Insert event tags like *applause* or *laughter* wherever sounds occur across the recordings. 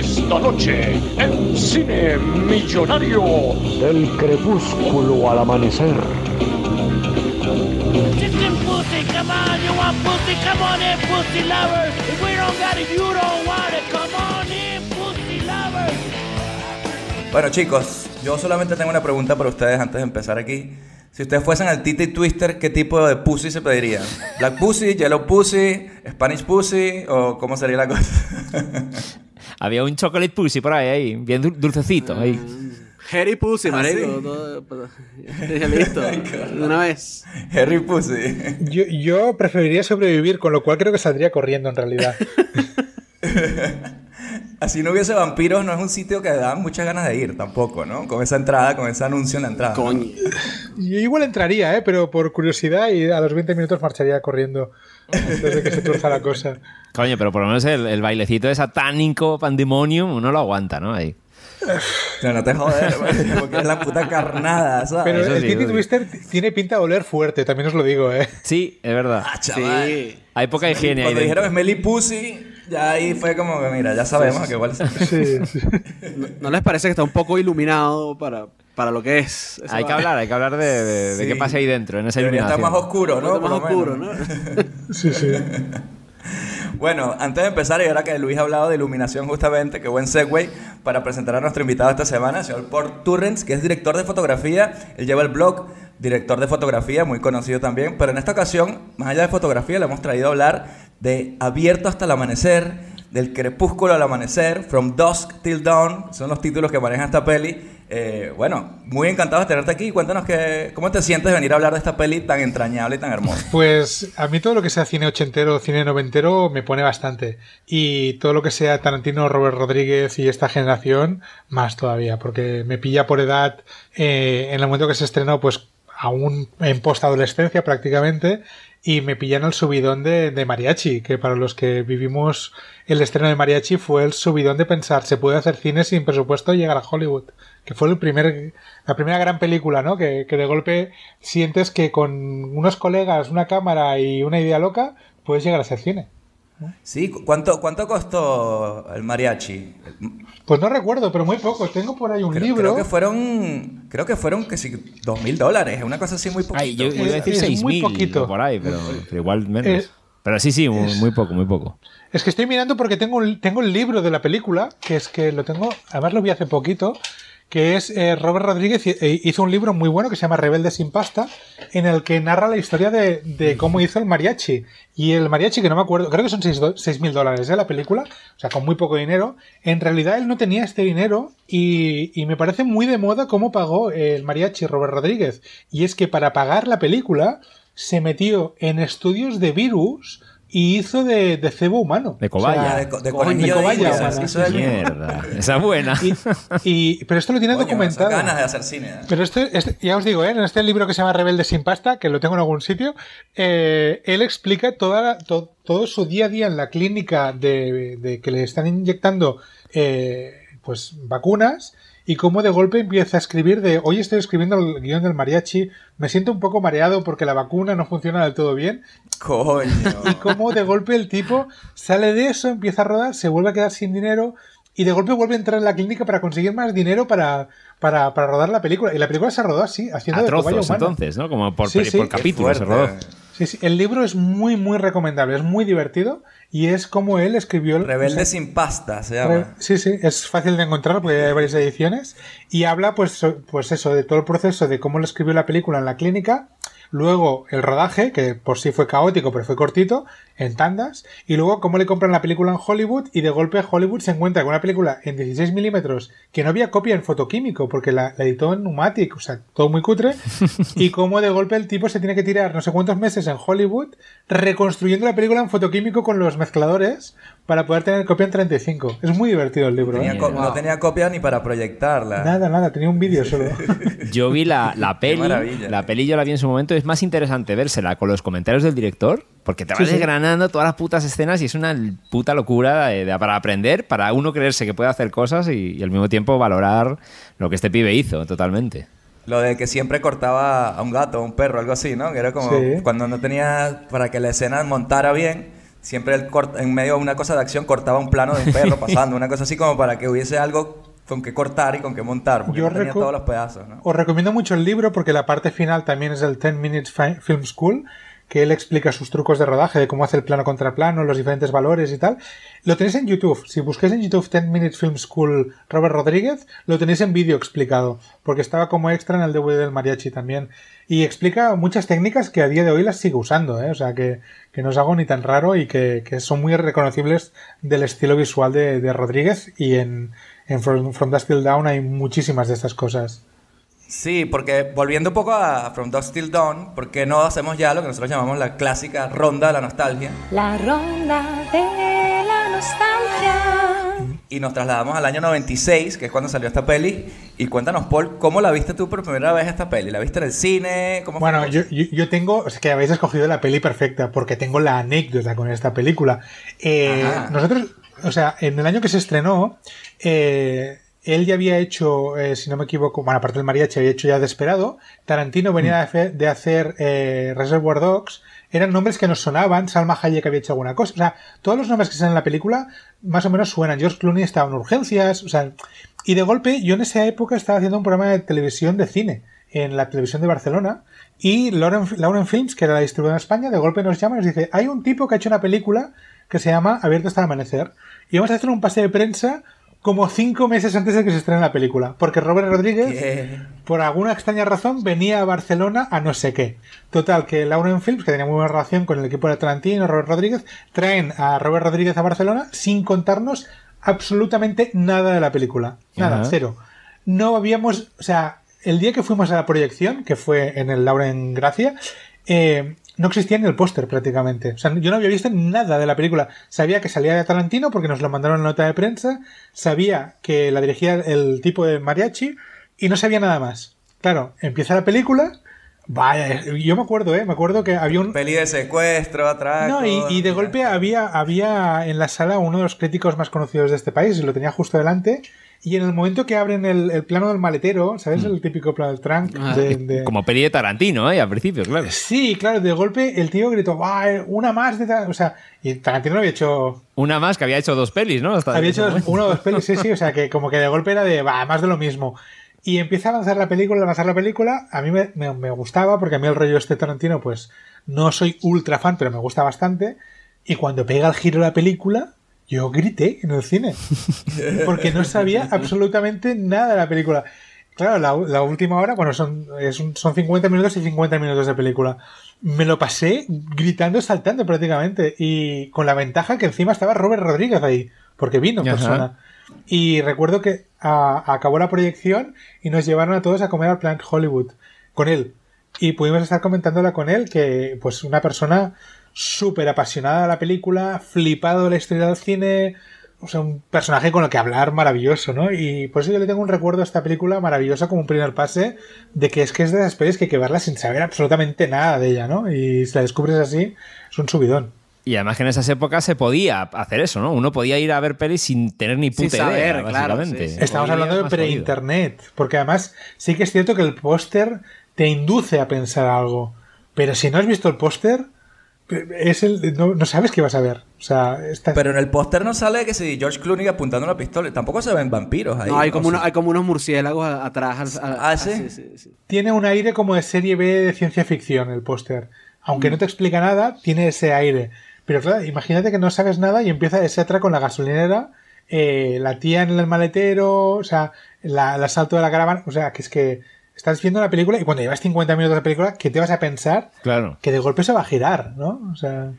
Esta noche, en Cine Millonario. Del crepúsculo al amanecer. Bueno chicos, yo solamente tengo una pregunta para ustedes antes de empezar aquí. Si ustedes fuesen al Titi Twister, ¿qué tipo de pussy se pediría? ¿Black pussy, yellow pussy, Spanish pussy o cómo sería la cosa? *laughs* Había un chocolate pussy por ahí, bien dulcecito. Mm. Harry Pussy, ah, marico. Ya listo. De *laughs* una vez. Harry Pussy. Yo, yo, preferiría sobrevivir, con lo cual creo que saldría corriendo en realidad. *laughs* Así no hubiese vampiros, no es un sitio que da muchas ganas de ir tampoco, ¿no? Con esa entrada, con ese anuncio en la entrada. Coño. Yo igual entraría, ¿eh? Pero por curiosidad y a los 20 minutos marcharía corriendo de que se cruza la cosa. Coño, pero por lo menos el, bailecito de satánico pandemonium uno lo aguanta, ¿no? Ahí. No, te jodas porque es la puta carnada, ¿sabes? Pero el sí, Titty Twister tiene pinta de oler fuerte, también os lo digo, ¿eh? Sí, es verdad. Ah, Sí. Hay poca higiene cuando ahí. Cuando dijeron Smelly Pussy, ya ahí fue como que, mira, ya sabemos que igual... Sí. ¿No, les parece que está un poco iluminado para, para lo que es? Hay que hablar, hay que hablar de, de, qué pasa ahí dentro, en esa iluminación. está más oscuro, ¿no? Está más oscuro, ¿no? sí, sí. Bueno, antes de empezar, y ahora que Luis ha hablado de iluminación justamente, qué buen segue para presentar a nuestro invitado esta semana, el señor Port Turrens, que es director de fotografía, él lleva el blog, director de fotografía, muy conocido también, pero en esta ocasión, más allá de fotografía, le hemos traído a hablar de Abierto hasta el amanecer, del crepúsculo al amanecer, From Dusk Till Dawn, son los títulos que maneja esta peli, eh, bueno, muy encantado de tenerte aquí. Cuéntanos que, cómo te sientes venir a hablar de esta peli tan entrañable y tan hermosa. Pues a mí todo lo que sea cine ochentero cine noventero me pone bastante. Y todo lo que sea Tarantino, Robert Rodríguez y esta generación, más todavía, porque me pilla por edad eh, en el momento que se estrenó, pues aún en adolescencia prácticamente, y me pillan el subidón de, de, mariachi, que para los que vivimos el estreno de mariachi fue el subidón de pensar, se puede hacer cine sin presupuesto y llegar a Hollywood que fue el primer, la primera gran película, ¿no? Que, de golpe sientes que con unos colegas, una cámara y una idea loca, puedes llegar a hacer cine. Sí, ¿cuánto, ¿cuánto costó el mariachi? Pues no recuerdo, pero muy poco. Tengo por ahí un libro. Creo que fueron, creo que fueron que sí, dos mil dólares, una cosa así muy poquito. Ay, yo iba a decir seis mil por ahí, pero, igual menos. Eh, pero sí, sí, muy, poco, muy poco. Es que estoy mirando porque tengo, tengo el libro de la película, que es que lo tengo, además lo vi hace poquito, que es eh, Robert Rodríguez, e, hizo un libro muy bueno que se llama Rebelde sin pasta, en el que narra la historia de, cómo hizo el mariachi. Y el mariachi, que no me acuerdo, creo que son 6.000 mil dólares de ¿eh? la película, o sea, con muy poco dinero. En realidad él no tenía este dinero y, y me parece muy de moda cómo pagó el mariachi Robert Rodríguez. Y es que para pagar la película se metió en estudios de virus y hizo de, cebo humano. De cobaya. de, de, cobaya. Esa, es buena. pero esto lo tiene documentado. ganas de hacer cine. Eh. Pero esto este, ya os digo, eh, en este libro que se llama Rebelde sin pasta, que lo tengo en algún sitio, eh, él explica toda todo su día a día en la clínica de, que le están inyectando pues vacunas y cómo de golpe empieza a escribir de hoy estoy escribiendo el guión del mariachi, me siento un poco mareado porque la vacuna no funciona del todo bien. Coño. *laughs* Y cómo de golpe el tipo sale de eso, empieza a rodar, se vuelve a quedar sin dinero y de golpe vuelve a entrar en la clínica para conseguir más dinero para, para, rodar la película. Y la película se rodó así, haciendo de trozos, entonces, ¿no? Como por, por capítulos se rodó el libro es muy, muy recomendable, es muy divertido y es como él escribió... El, Rebelde sin pasta, se llama. Sí, sí, es fácil de encontrar porque hay varias ediciones y habla pues, pues eso, de todo el proceso de cómo lo escribió la película en la clínica Luego el rodaje, que por sí fue caótico, pero fue cortito, en tandas. Y luego cómo le compran la película en Hollywood y de golpe Hollywood se encuentra con una película en 16 milímetros que no había copia en fotoquímico porque la, editó en Numatic, o sea, todo muy cutre. *laughs* y cómo de golpe el tipo se tiene que tirar no sé cuántos meses en Hollywood reconstruyendo la película en fotoquímico con los mezcladores para poder tener copia en 35. Es muy divertido el libro. ¿eh? No tenía copia ni para proyectarla. Nada, nada, tenía un vídeo solo. *laughs* yo vi la, la peli, la peli yo la vi en su momento, es más interesante vérsela con los comentarios del director, porque te vas desgranando todas las putas escenas y es una puta locura para aprender, para uno creerse que puede hacer cosas y, al mismo tiempo valorar lo que este pibe hizo totalmente. Lo de que siempre cortaba a un gato, a un perro, algo así, ¿no? Que era como cuando no tenía para que la escena montara bien siempre el en medio de una cosa de acción cortaba un plano de un perro *laughs* pasando, una cosa así como para que hubiese algo con que cortar y con que montar, porque Yo tenía todos los pedazos. Os recomiendo mucho el libro porque la parte final también es el 10 Minutes Film School que él explica sus trucos de rodaje, de cómo hace el plano contra plano, los diferentes valores y tal. Lo tenéis en YouTube. Si busquéis en YouTube 10 Minute Film School Robert Rodríguez, lo tenéis en vídeo explicado, porque estaba como extra en el DVD del mariachi también. Y explica muchas técnicas que a día de hoy las sigue usando, ¿eh? o sea, que, que no es algo ni tan raro y que, son muy reconocibles del estilo visual de, Rodríguez y en, en From, From Dust Till Down hay muchísimas de estas cosas. Sí, porque volviendo un poco a From Dusk Till Dawn, ¿por qué no hacemos ya lo que nosotros llamamos la clásica ronda de la nostalgia? La ronda de la nostalgia. Y nos trasladamos al año 96, que es cuando salió esta peli. Y cuéntanos, Paul, ¿cómo la viste tú por primera vez esta peli? ¿La viste en el cine? ¿Cómo bueno, yo, yo, tengo, que habéis escogido la peli perfecta, porque tengo la anécdota con esta película. Eh, nosotros, o sea, en el año que se estrenó, eh, él ya había hecho, eh, si no me equivoco, bueno, aparte del mariachi, había hecho ya desesperado. Tarantino venía mm. de, hacer, eh, Reservoir Dogs. Eran nombres que nos sonaban. Salma Hayek había hecho alguna cosa. O sea, todos los nombres que salen en la película más o menos suenan. George Clooney estaba en urgencias. O sea, y de golpe, yo en esa época estaba haciendo un programa de televisión de cine en la televisión de Barcelona. Y Lauren, Films, que era la distribuidora en España, de golpe nos llama y nos dice: Hay un tipo que ha hecho una película que se llama Abierto hasta el amanecer. Y vamos a hacer un pase de prensa como cinco meses antes de que se estrene la película, porque Robert Rodríguez, por alguna extraña razón, venía a Barcelona a no sé qué. Total, que Lauren Films, que tenía muy buena relación con el equipo de Atlantino, Robert Rodríguez, traen a Robert Rodríguez a Barcelona sin contarnos absolutamente nada de la película. Nada, cero. No habíamos, o sea, el día que fuimos a la proyección, que fue en el Lauren Gracia, eh, no existía en el póster prácticamente. O sea, yo no había visto nada de la película. Sabía que salía de Tarantino porque nos lo mandaron en nota de prensa. Sabía que la dirigía el tipo de mariachi y no sabía nada más. Claro, empieza la película. Vaya, yo me acuerdo, ¿eh? Me acuerdo que había un... Peli de secuestro, atrás No, y, de golpe había, había en la sala uno de los críticos más conocidos de este país, y lo tenía justo delante, y en el momento que abren el, plano del maletero, ¿sabes? Mm. El típico plano del trunk. Ah, eh, como peli de Tarantino, ¿eh? Al principio, claro. Eh, sí, claro, de golpe el tío gritó, va, eh, una más de O sea, y Tarantino había hecho. Una más, que había hecho dos pelis, ¿no? había hecho uno o dos pelis, sí, sí. O sea, que como que de golpe era de, va, más de lo mismo. Y empieza a lanzar la película, a lanzar la película. A mí me, me gustaba, porque a mí el rollo este Tarantino, pues no soy ultra fan, pero me gusta bastante. Y cuando pega el giro la película, yo grité en el cine porque no sabía *laughs* absolutamente nada de la película. Claro, la, última hora, bueno, son, son 50 minutos y 50 minutos de película. Me lo pasé gritando, saltando prácticamente y con la ventaja que encima estaba Robert Rodríguez ahí, porque vino en persona. Y recuerdo que acabó la proyección y nos llevaron a todos a comer al Plank Hollywood con él. Y pudimos estar comentándola con él, que pues una persona súper apasionada de la película, flipado de la historia del cine, o sea, un personaje con el que hablar maravilloso, ¿no? Y por eso yo le tengo un recuerdo a esta película maravillosa como un primer pase de que es que es de esas pelis que hay que verla sin saber absolutamente nada de ella, ¿no? Y si la descubres así, es un subidón. Y además que en esas épocas se podía hacer eso, ¿no? Uno podía ir a ver pelis sin tener ni puta idea, claro, Estamos hablando de pre-internet, porque además sí que es cierto que el póster te induce a pensar algo, pero si no has visto el póster, es el, no, sabes qué vas a ver. O sea, Pero en el póster no sale que si George Clooney apuntando la pistola. Tampoco se ven vampiros ahí. hay, como, hay como unos murciélagos atrás. Al, ah, ah, Tiene un aire como de serie B de ciencia ficción el póster. Aunque mm. no te explica nada, tiene ese aire. Pero claro, imagínate que no sabes nada y empieza ese atraco con la gasolinera, eh, la tía en el maletero, o sea, el asalto de la caravana. O sea, que es que estás viendo una película y cuando llevas 50 minutos de película, ¿qué te vas a pensar? Claro. Que de golpe se va a girar, ¿no? O sea...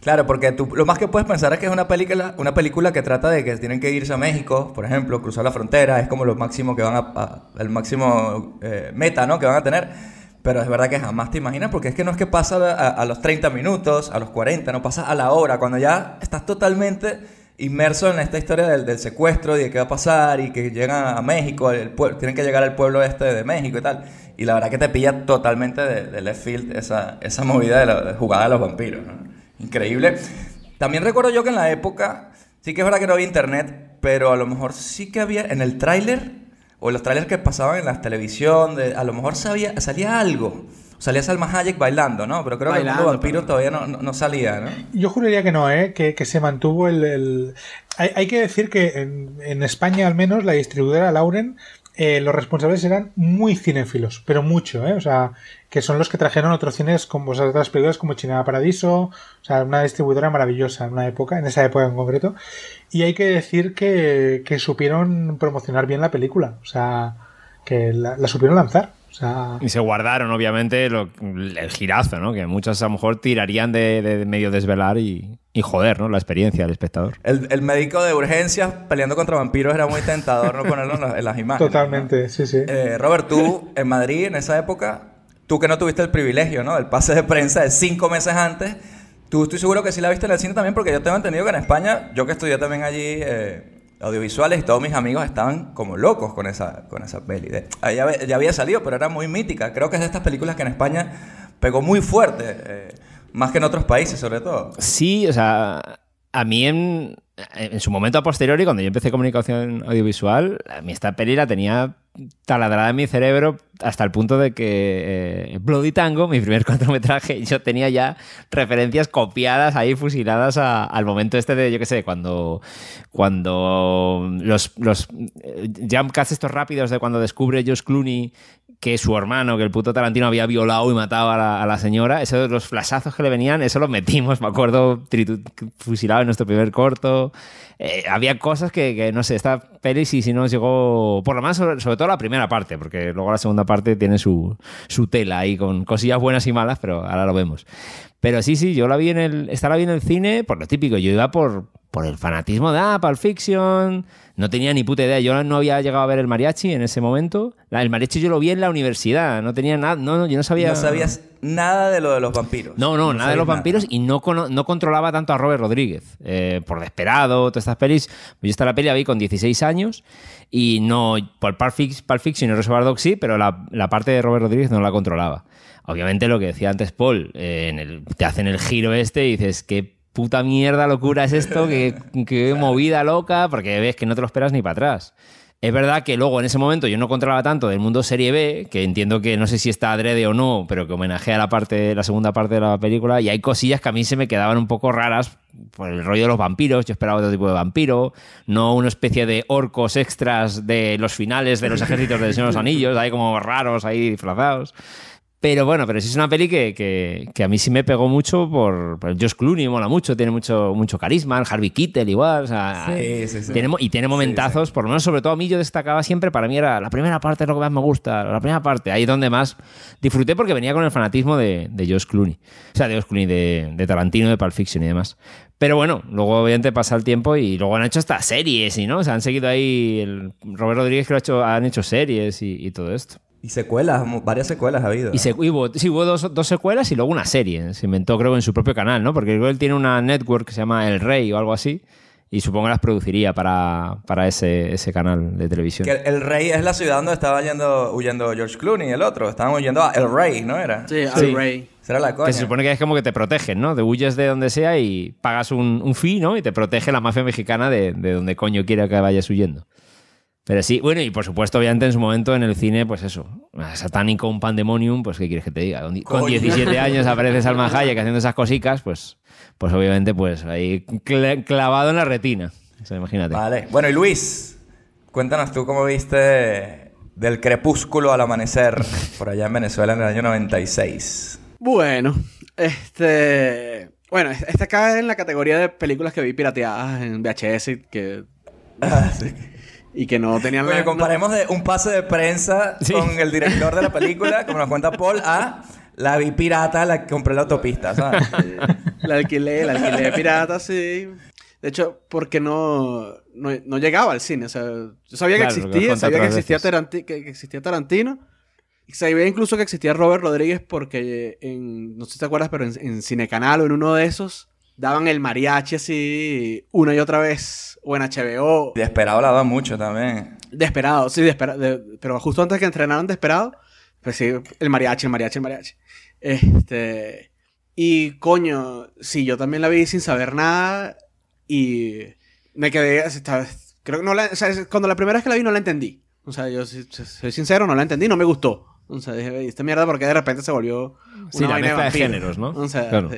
Claro, porque tú, lo más que puedes pensar es que es una película, una película que trata de que tienen que irse a México, por ejemplo, cruzar la frontera, es como lo máximo que van a, el máximo eh, meta, ¿no? Que van a tener. Pero es verdad que jamás te imaginas, porque es que no es que pasa a los 30 minutos, a los 40, no pasa a la hora, cuando ya estás totalmente inmerso en esta historia del, secuestro y de qué va a pasar y que llegan a México, el tienen que llegar al pueblo este de México y tal. Y la verdad que te pilla totalmente de, left field esa, movida de la jugada de los vampiros. Increíble. También recuerdo yo que en la época, sí que es verdad que no había internet, pero a lo mejor sí que había en el tráiler o en los trailers que pasaban en la televisión, a lo mejor salía algo Salía Salma Hayek bailando, ¿no? Pero creo que el vampiro todavía no, salía, ¿no? Yo juraría que no, ¿eh? Que, se mantuvo el... Hay, que decir que en, España al menos la distribuidora Lauren eh, los responsables eran muy cinéfilos, pero mucho, ¿eh? O sea, que son los que trajeron otros cines como vosotras otras películas como China Paradiso, o sea, una distribuidora maravillosa en una época, en esa época en concreto. Y hay que decir que, que supieron promocionar bien la película, o sea, que la supieron lanzar. Y se guardaron, obviamente, el girazo, ¿no? Que muchas a lo mejor tirarían de, medio desvelar y, joder, ¿no? La experiencia del espectador. El, médico de urgencias peleando contra vampiros era muy tentador no ponerlo en, las imágenes. Totalmente, sí, sí. Eh, Robert, tú en Madrid, en esa época, tú que no tuviste el privilegio, ¿no? El pase de prensa de cinco meses antes, tú estoy seguro que sí la viste en el cine también, porque yo tengo entendido que en España, yo que estudié también allí... Eh, audiovisuales y todos mis amigos estaban como locos con esa, con esa peli. De, ya, había salido, pero era muy mítica. Creo que es de estas películas que en España pegó muy fuerte, eh, más que en otros países sobre todo. Sí, o sea, a mí en eh, en su momento a y cuando yo empecé comunicación audiovisual, mi esta peli la tenía taladrada en mi cerebro hasta el punto de que eh, Bloody Tango, mi primer *laughs* cortometraje, yo tenía ya referencias copiadas ahí, fusiladas al momento este de, yo qué sé, cuando, cuando los, los jump eh, cuts estos rápidos de cuando descubre Josh Clooney que su hermano, que el puto Tarantino había violado y matado a la, señora, esos los flasazos que le venían, eso los metimos, me acuerdo, fusilado en nuestro primer corto. Eh, había cosas que, no sé, esta peli si, si no nos llegó, por lo menos sobre, todo la primera parte, porque luego la segunda parte tiene su, su tela ahí con cosillas buenas y malas, pero ahora lo vemos. Pero sí, sí, yo la vi en el, estaba la en el cine, por lo típico, yo iba por por el fanatismo de, ah, Pulp Fiction. No tenía ni puta idea. Yo no había llegado a ver el mariachi en ese momento. El mariachi yo lo vi en la universidad. No tenía nada. No, no, yo no sabía. No sabías nada de lo de los vampiros. No, no, nada de los vampiros y no, no controlaba tanto a Robert Rodríguez. Eh, por desesperado, todas estas pelis. Yo esta la peli la vi con 16 años y no. Por Pulp Fiction y Reservoir sí, pero la, parte de Robert Rodríguez no la controlaba. Obviamente, lo que decía antes Paul, eh, en el, te hacen el giro este y dices, que puta mierda locura es esto, qué, *laughs* movida loca, porque ves que no te lo esperas ni para atrás. Es verdad que luego en ese momento yo no controlaba tanto del mundo serie B, que entiendo que no sé si está adrede o no, pero que homenajea la parte, la segunda parte de la película, y hay cosillas que a mí se me quedaban un poco raras por el rollo de los vampiros, yo esperaba otro tipo de vampiro, no una especie de orcos extras de los finales de los ejércitos de los Anillos, ahí como raros, ahí disfrazados. Pero bueno, pero sí es una peli que, a mí sí me pegó mucho por, Josh Clooney, mola mucho, tiene mucho, mucho carisma, el Harvey Keitel igual, o sí, eh, y tiene momentazos, por lo menos sobre todo a mí yo destacaba siempre, para mí era la primera parte es lo que más me gusta, la primera parte, ahí donde más disfruté porque venía con el fanatismo de, Josh Clooney, o sea, de Josh Clooney, de, Tarantino, de Pulp Fiction y demás. Pero bueno, luego obviamente pasa el tiempo y luego han hecho hasta series, y ¿no? O sea, han seguido ahí, el Robert Rodríguez que lo ha hecho, han hecho series y, y todo esto. Y secuelas, varias secuelas ha habido. Y, se, hubo, sí, hubo dos, secuelas y luego una serie. Se inventó, creo, en su propio canal, ¿no? Porque él tiene una network que se llama El Rey o algo así. Y supongo que las produciría para, ese, canal de televisión. Que el Rey es la ciudad donde estaba huyendo George Clooney y el otro. Estaban huyendo a El Rey, ¿no era? Sí, El Rey. Será la se supone que es como que te protegen, ¿no? Te huyes de donde sea y pagas un, un fee, ¿no? Y te protege la mafia mexicana de, de donde coño quiera que vayas huyendo. Pero sí, bueno, y por supuesto, obviamente en su momento en el cine, pues eso, satánico, un pandemonium, pues ¿qué quieres que te diga? Con, 17 *laughs* años aparece Salma Hayek haciendo esas cositas, pues, pues obviamente, pues ahí clavado en la retina. Eso, imagínate. Vale. Bueno, y Luis, cuéntanos tú cómo viste Del crepúsculo al amanecer, por allá en Venezuela en el año 96. Bueno, este... Bueno, esta cae en la categoría de películas que vi pirateadas en VHS, que... Ah, y que no tenían Oye, que comparemos de un pase de prensa con el director de la película, como nos cuenta Paul, a la vi pirata, la que compré la autopista, ¿sabes? la alquilé, la alquilé pirata, sí. De hecho, porque no, no, llegaba al cine. O sea, yo sabía que existía, sabía que existía, Tarantino. Y sabía incluso que existía Robert Rodríguez porque eh, en, no sé si te acuerdas, pero en, en o en uno de esos, daban el mariachi así una y otra vez, o en HBO. Desperado la daba mucho también. Desperado, sí, pero justo antes que entrenaron Desperado, pues sí, el mariachi, el mariachi, el mariachi. Este. Y coño, sí, yo también la vi sin saber nada y me quedé. creo que no la. O sea, cuando la primera vez que la vi no la entendí. O sea, yo soy sincero, no la entendí, no me gustó. O sea, dije, esta mierda porque de repente se volvió. Una sí, la mezcla de, géneros, ¿no? O sea, claro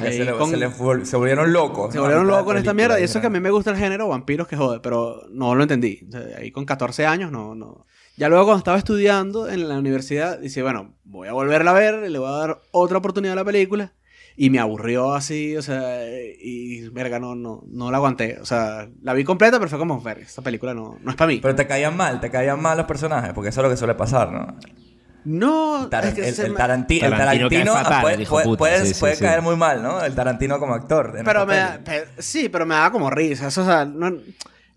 que se, volvieron locos. Se volvieron locos con esta mierda. Y eso es que a mí me gusta el género vampiros que jode, pero no lo entendí. Ahí con 14 años no, no. Ya luego cuando estaba estudiando en la universidad, dice, bueno, voy a volverla a ver, le voy a dar otra oportunidad a la película. Y me aburrió así, o sea, y verga, no, no, no la aguanté. O sea, la vi completa, pero fue como, verga, esta película no, no es para mí. Pero te caían mal, te caían mal los personajes, porque eso es lo que suele pasar, ¿no? No, el, Tarantino, el, Tarantino, fatal, puede, puede caer muy mal, ¿no? El Tarantino como actor. Pero me sí, pero me da como risas. O sea,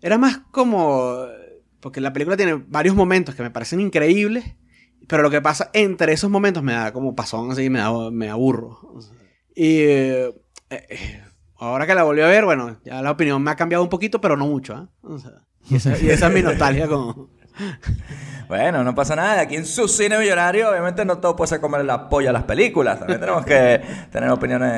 era más como. Porque la película tiene varios momentos que me parecen increíbles, pero lo que pasa entre esos momentos me da como pasón, así me, da, me aburro. Y eh, eh, ahora que la volví a ver, bueno, ya la opinión me ha cambiado un poquito, pero no mucho. ¿ah? y, esa, y esa es mi *laughs* nostalgia como... *laughs* Bueno, no pasa nada. Aquí en su cine millonario, obviamente no todo puede ser comer la polla a las películas. También tenemos que tener opiniones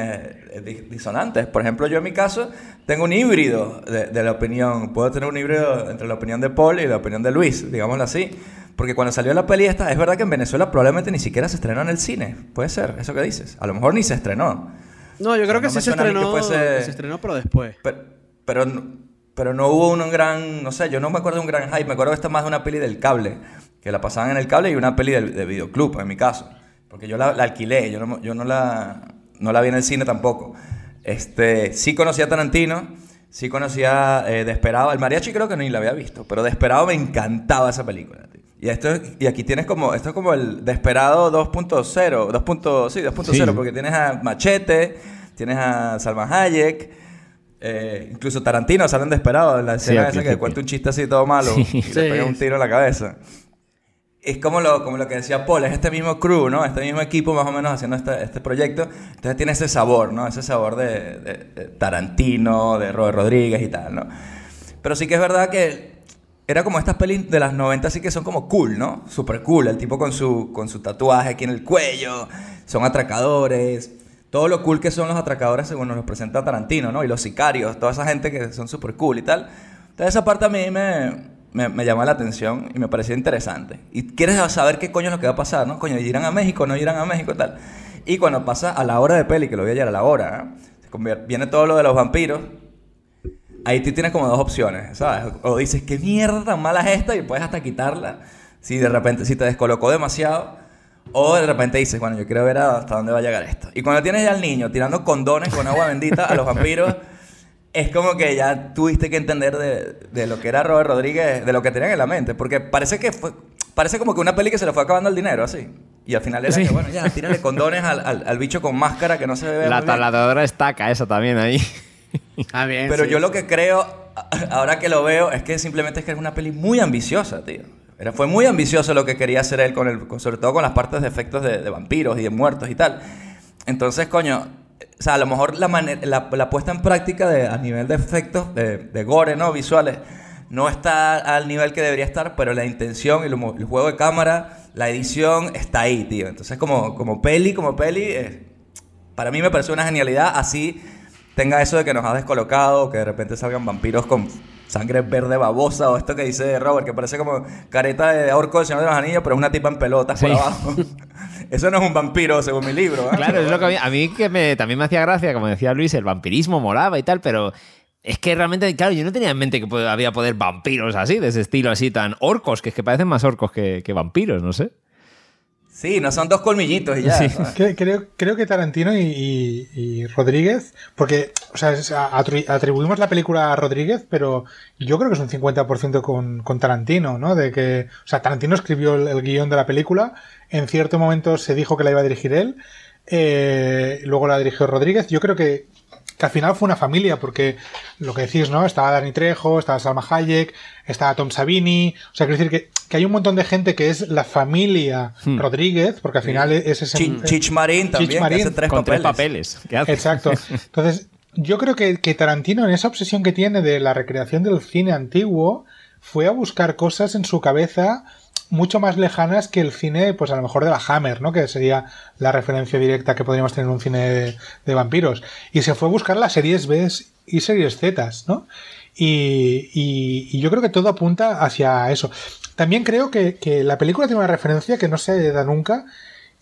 eh, disonantes. Por ejemplo, yo en mi caso tengo un híbrido de, la opinión. Puedo tener un híbrido entre la opinión de Paul y la opinión de Luis, digámoslo así. Porque cuando salió la peli es verdad que en Venezuela probablemente ni siquiera se estrenó en el cine. Puede ser, eso que dices. A lo mejor ni se estrenó. No, yo creo que sí se estrenó, pero después. pero pero no hubo un gran, no sé, yo no me acuerdo de un gran hype, me acuerdo que más de una peli del cable, que la pasaban en el cable y una peli de, de videoclub, en mi caso, porque yo la, alquilé, yo, no, yo no, la, la vi en el cine tampoco. Este, sí conocía a Tarantino, sí conocía eh, Desperado, el mariachi creo que ni la había visto, pero Desperado me encantaba esa película. Y, esto, y aquí tienes como, esto es como el Desperado 2.0, sí, 2.0, porque tienes a Machete, tienes a Salma Hayek, eh, incluso Tarantino salen desesperados en la escena esa que cuenta un chiste así todo malo y le pega un tiro en la cabeza. Es como lo, como lo que decía Paul, es este mismo crew, ¿no? Este mismo equipo más o menos haciendo este, este proyecto. Entonces tiene ese sabor, ¿no? Ese sabor de, Tarantino, de Robert Rodríguez y tal, ¿no? Pero sí que es verdad que era como estas pelis de las 90 sí que son como cool, ¿no? Super cool, el tipo con su, con su tatuaje aquí en el cuello, son atracadores, todo lo cool que son los atracadores según nos los presenta Tarantino, ¿no? Y los sicarios, toda esa gente que son súper cool y tal. Entonces esa parte a mí me, me, llama la atención y me parecía interesante. Y quieres saber qué coño es lo que va a pasar, ¿no? Coño, irán a México, no irán a México, y tal. Y cuando pasa a la hora de peli, que lo voy a llevar a la hora, ¿eh? viene todo lo de los vampiros. Ahí tú tienes como dos opciones, ¿sabes? O dices, qué mierda tan mala es esta y puedes hasta quitarla. Si de repente, si te descolocó demasiado. O de repente dices, bueno, yo quiero ver hasta dónde va a llegar esto. Y cuando tienes ya al niño tirando condones con agua bendita a los vampiros, *laughs* es como que ya tuviste que entender de, lo que era Robert Rodríguez, de lo que tenían en la mente. Porque parece que parece como que una peli que se le fue acabando el dinero, así. Y al final era que, bueno, ya, tírale condones al, al, bicho con máscara que no se ve. La taladradora estaca, eso también ahí. *laughs* Ah, Pero yo lo que creo, ahora que lo veo, es que simplemente es que es una peli muy ambiciosa, tío fue muy ambicioso lo que quería hacer él, con el, sobre todo con las partes de efectos de, vampiros y de muertos y tal. Entonces, coño, o sea, a lo mejor la, la, puesta en práctica de, a nivel de efectos, de, gore, ¿no? Visuales, no está al nivel que debería estar, pero la intención y el juego de cámara, la edición está ahí, tío. Entonces, como, como peli, como peli, eh, para mí me parece una genialidad así tenga eso de que nos ha descolocado, que de repente salgan vampiros con sangre verde babosa o esto que dice Robert, que parece como careta de orco del Señor de los Anillos, pero es una tipa en pelotas abajo. *laughs* Eso no es un vampiro, según mi libro. ¿eh? Claro, es lo que a mí, que me, también me hacía gracia, como decía Luis, el vampirismo moraba y tal, pero es que realmente, claro, yo no tenía en mente que había poder vampiros así, de ese estilo así tan orcos, que es que parecen más orcos que vampiros, no sé. Sí, no son dos colmillitos y ya. Sí. *laughs* Creo, que Tarantino y, Rodríguez, porque o sea, atribuimos la película a Rodríguez, pero yo creo que es un 50% con, con, Tarantino, ¿no? De que, o sea, Tarantino escribió el, guión de la película, en cierto momento se dijo que la iba a dirigir él, eh, luego la dirigió Rodríguez. Yo creo que que al final fue una familia, porque lo que decís, ¿no? Estaba Dani Trejo, estaba Salma Hayek, estaba Tom Savini... o sea, quiero decir que, hay un montón de gente que es la familia hmm. Rodríguez, porque al final es ese... Chich eh, Marín también, Que tres con papeles. Tres papeles Exacto. Entonces, yo creo que, que, Tarantino, en esa obsesión que tiene de la recreación del cine antiguo, fue a buscar cosas en su cabeza mucho más lejanas que el cine, pues a lo mejor de la Hammer, ¿no? Que sería la referencia directa que podríamos tener en un cine de, vampiros. Y se fue a buscar las series B y series Z, ¿no? Y, yo creo que todo apunta hacia eso. También creo que, que la película tiene una referencia que no se da nunca,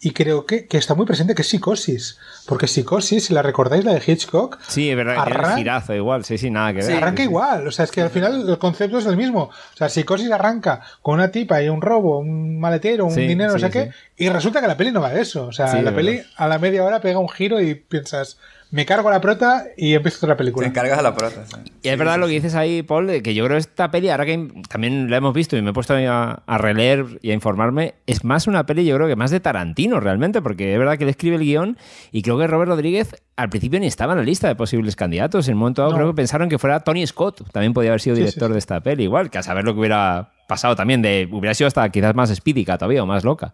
y creo que, que, está muy presente, que es Psicosis. Porque Psicosis, si la recordáis, la de Hitchcock. Sí, es verdad, arran... girazo igual, sí, sí, nada que ver. arranca igual, o sea, es que al final el concepto es el mismo. O sea, Psicosis arranca con una tipa y un robo, un maletero, un dinero, no sé sea qué, y resulta que la peli no va de eso. O sea, la peli a la media hora pega un giro y piensas, me cargo a la prota y empiezo otra película. Te cargas a la prota. Y es verdad lo que dices ahí, Paul, que yo creo que esta peli, ahora que también la hemos visto y me he puesto a, releer y a informarme, es más una peli, yo creo que más de Tarantino realmente, porque es verdad que él escribe el guión y creo que Robert Rodríguez al principio ni estaba en la lista de posibles candidatos. En un momento dado creo que pensaron que fuera Tony Scott, también podía haber sido director de esta peli, igual, que a saber lo que hubiera pasado también, de, hubiera sido hasta quizás más espídica todavía o más loca.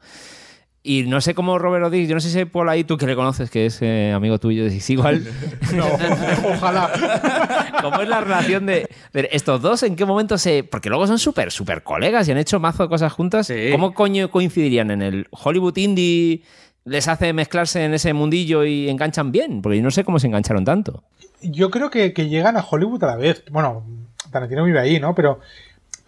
Y no sé cómo Robert Rodríguez, yo no sé si por ahí tú que le conoces, que es eh, amigo tuyo, es igual. *laughs* no, ojalá. *laughs* ¿Cómo es la relación de, estos dos? ¿En qué momento se.? Porque luego son súper, súper colegas y han hecho mazo de cosas juntas. ¿Cómo coño coincidirían en el Hollywood Indie? ¿Les hace mezclarse en ese mundillo y enganchan bien? Porque yo no sé cómo se engancharon tanto. Yo creo que, llegan a Hollywood a la vez. Bueno, Tarantino vive ahí, ¿no? Pero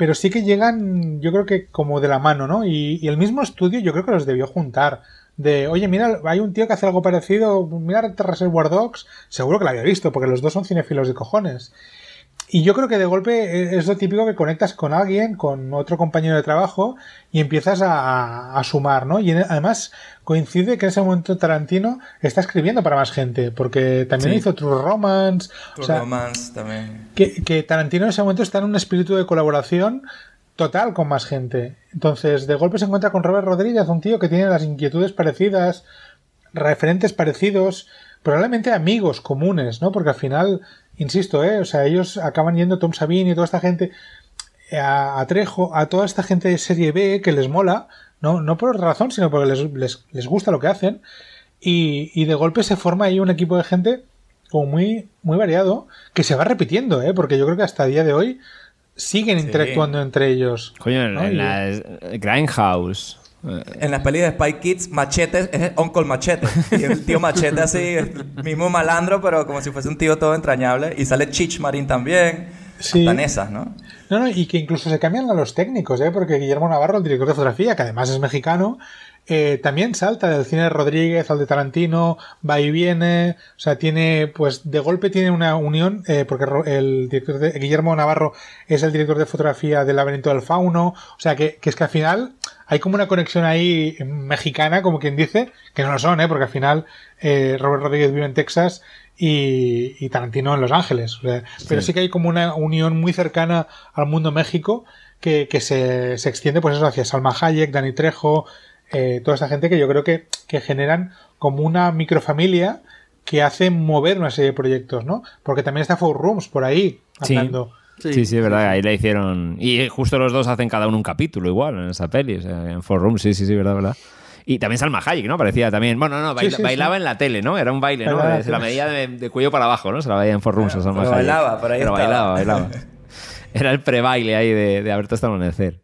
pero sí que llegan, yo creo que como de la mano, ¿no? Y, el mismo estudio yo creo que los debió juntar. De, oye, mira, hay un tío que hace algo parecido, mira Reservoir Dogs, seguro que lo había visto, porque los dos son cinefilos de cojones. Y yo creo que de golpe e-, es lo típico que conectas con alguien, con otro compañero de trabajo y empiezas a, sumar, ¿no? Y e, además coincide que en ese momento Tarantino está escribiendo para más gente, porque también hizo True Romance. True Romance también. Que, que Tarantino en ese momento está en un espíritu de colaboración total con más gente. Entonces, de golpe se encuentra con Robert Rodríguez, un tío que tiene las inquietudes parecidas, referentes parecidos, probablemente amigos comunes, ¿no? Porque al final insisto, ¿eh? o sea, ellos acaban yendo Tom Sabine y toda esta gente a, Trejo, a toda esta gente de serie B que les mola, no, no por otra razón, sino porque les, les, gusta lo que hacen. Y, y, de golpe se forma ahí un equipo de gente muy, muy variado, que se va repitiendo, ¿eh? porque yo creo que hasta el día de hoy siguen interactuando entre ellos. Coño, ¿no? en la eh. En las pelis de Spy Kids, Machete es Uncle Machete. Y el tío *laughs* Machete así, el mismo malandro, pero como si fuese un tío todo entrañable. Y sale Chich Marín también. Sí. esas, ¿no? No, no, y que incluso se cambian a los técnicos, ¿eh? Porque Guillermo Navarro, el director de fotografía, que además es mexicano, eh, también salta del cine de Rodríguez al de Tarantino, va y viene, o sea, tiene, pues de golpe tiene una unión, eh, porque el director de, Guillermo Navarro es el director de fotografía del Laberinto del Fauno, o sea, que, es que al final hay como una conexión ahí mexicana, como quien dice, que no lo son, ¿eh? porque al final eh, Robert Rodríguez vive en Texas y, Tarantino en Los Ángeles. Pero sí que hay como una unión muy cercana al mundo México que, se, se, extiende pues eso hacia Salma Hayek, Dani Trejo, eh, toda esta gente que yo creo que, generan como una microfamilia que hace mover una serie de proyectos, ¿no? Porque también está Four Rooms por ahí hablando. Sí, sí, es verdad, ahí la hicieron. Y justo los dos hacen cada uno un capítulo igual en esa peli, en Four Rooms, sí, sí, sí, verdad, verdad. Y también Salma Hayek, ¿no? Parecía también. Bueno, no, no, bailaba en la tele, ¿no? Era un baile, ¿no? Eh, la medía de, cuello para abajo, ¿no? Se la veía en Rooms Rooms, Salma pero Bailaba, por ahí bailaba, bailaba. *laughs* Era el prebaile ahí de, de Alberto amanecer.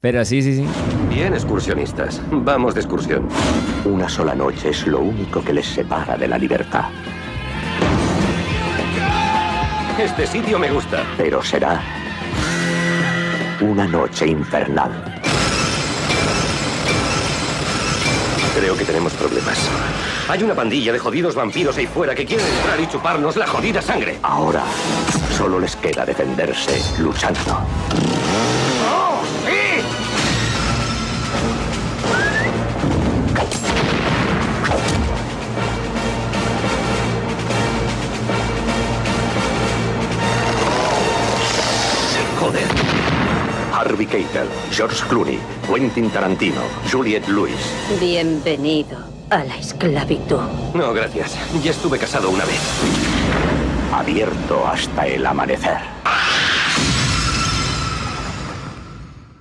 Pero sí, sí, sí. Bien, excursionistas, vamos de excursión. Una sola noche es lo único que les separa de la libertad. Este sitio me gusta. Pero será una noche infernal. Creo que tenemos problemas. Hay una pandilla de jodidos vampiros ahí fuera que quieren entrar y chuparnos la jodida sangre. Ahora solo les queda defenderse luchando. Harvey Keitel, George Clooney, Quentin Tarantino, Juliette Lewis. Bienvenido a la esclavitud. No, gracias. Ya estuve casado una vez. Abierto hasta el amanecer.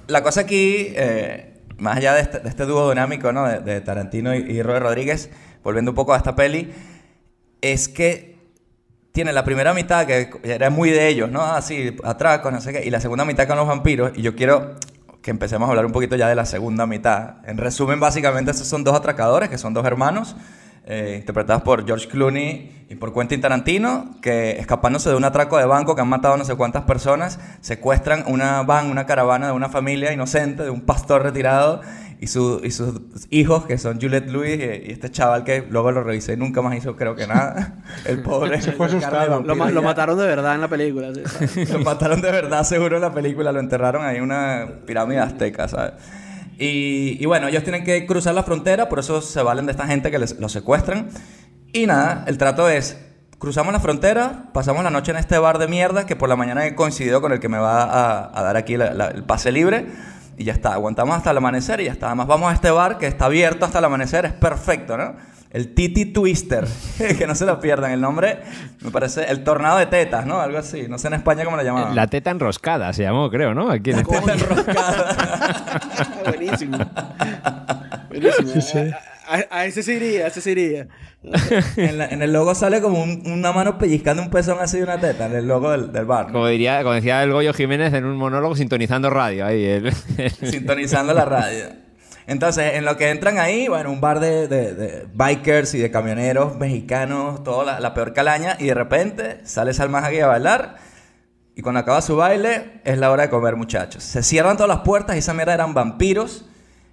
La cosa aquí, eh, más allá este, de este, dúo dinámico ¿no? de, Tarantino y, y Rodríguez, volviendo un poco a esta peli, es que tiene la primera mitad que era muy de ellos, ¿no? Así, atracos, no sé qué, y la segunda mitad con los vampiros, y yo quiero que empecemos a hablar un poquito ya de la segunda mitad. En resumen, básicamente, estos son dos atracadores, que son dos hermanos, eh, interpretados por George Clooney y por Quentin Tarantino, que escapándose de un atraco de banco que han matado no sé cuántas personas, secuestran una van, una caravana de una familia inocente, de un pastor retirado, y, sus hijos, que son Juliette Lewis y, este chaval que luego lo revisé y nunca más hizo, creo que nada. *laughs* El pobre. Se fue asustado. Lo, lo, mataron de verdad en la película. ¿sí? *laughs* lo mataron de verdad, seguro, en la película. Lo enterraron ahí en una pirámide azteca, ¿sabes? Y, bueno, ellos tienen que cruzar la frontera, por eso se valen de esta gente que los secuestran. Y nada, el trato es, cruzamos la frontera, pasamos la noche en este bar de mierda que por la mañana he coincidido con el que me va a, dar aquí el pase libre y ya está. Aguantamos hasta el amanecer y ya está. Además, vamos a este bar que está abierto hasta el amanecer, es perfecto, ¿no? El Titi Twister, *laughs* que no se lo pierdan. El nombre me parece el tornado de tetas, ¿no? Algo así. No sé en España cómo lo llamaban. La teta enroscada se llamó, creo, ¿no? Aquí la teta enroscada. *laughs* Buenísimo. Buenísimo. A, ese sí iría, a ese sí iría. en, el logo sale como una mano pellizcando un pezón así de una teta, en el logo del, bar. Como, diría, como decía el Goyo Jiménez en un monólogo, sintonizando radio. Ahí, Sintonizando la radio. Entonces, en lo que entran ahí, bueno, un bar de, bikers y de camioneros mexicanos, toda la, peor calaña, y de repente sale Salma aquí a bailar. Y cuando acaba su baile, es la hora de comer, muchachos. Se cierran todas las puertas y esa mierda eran vampiros.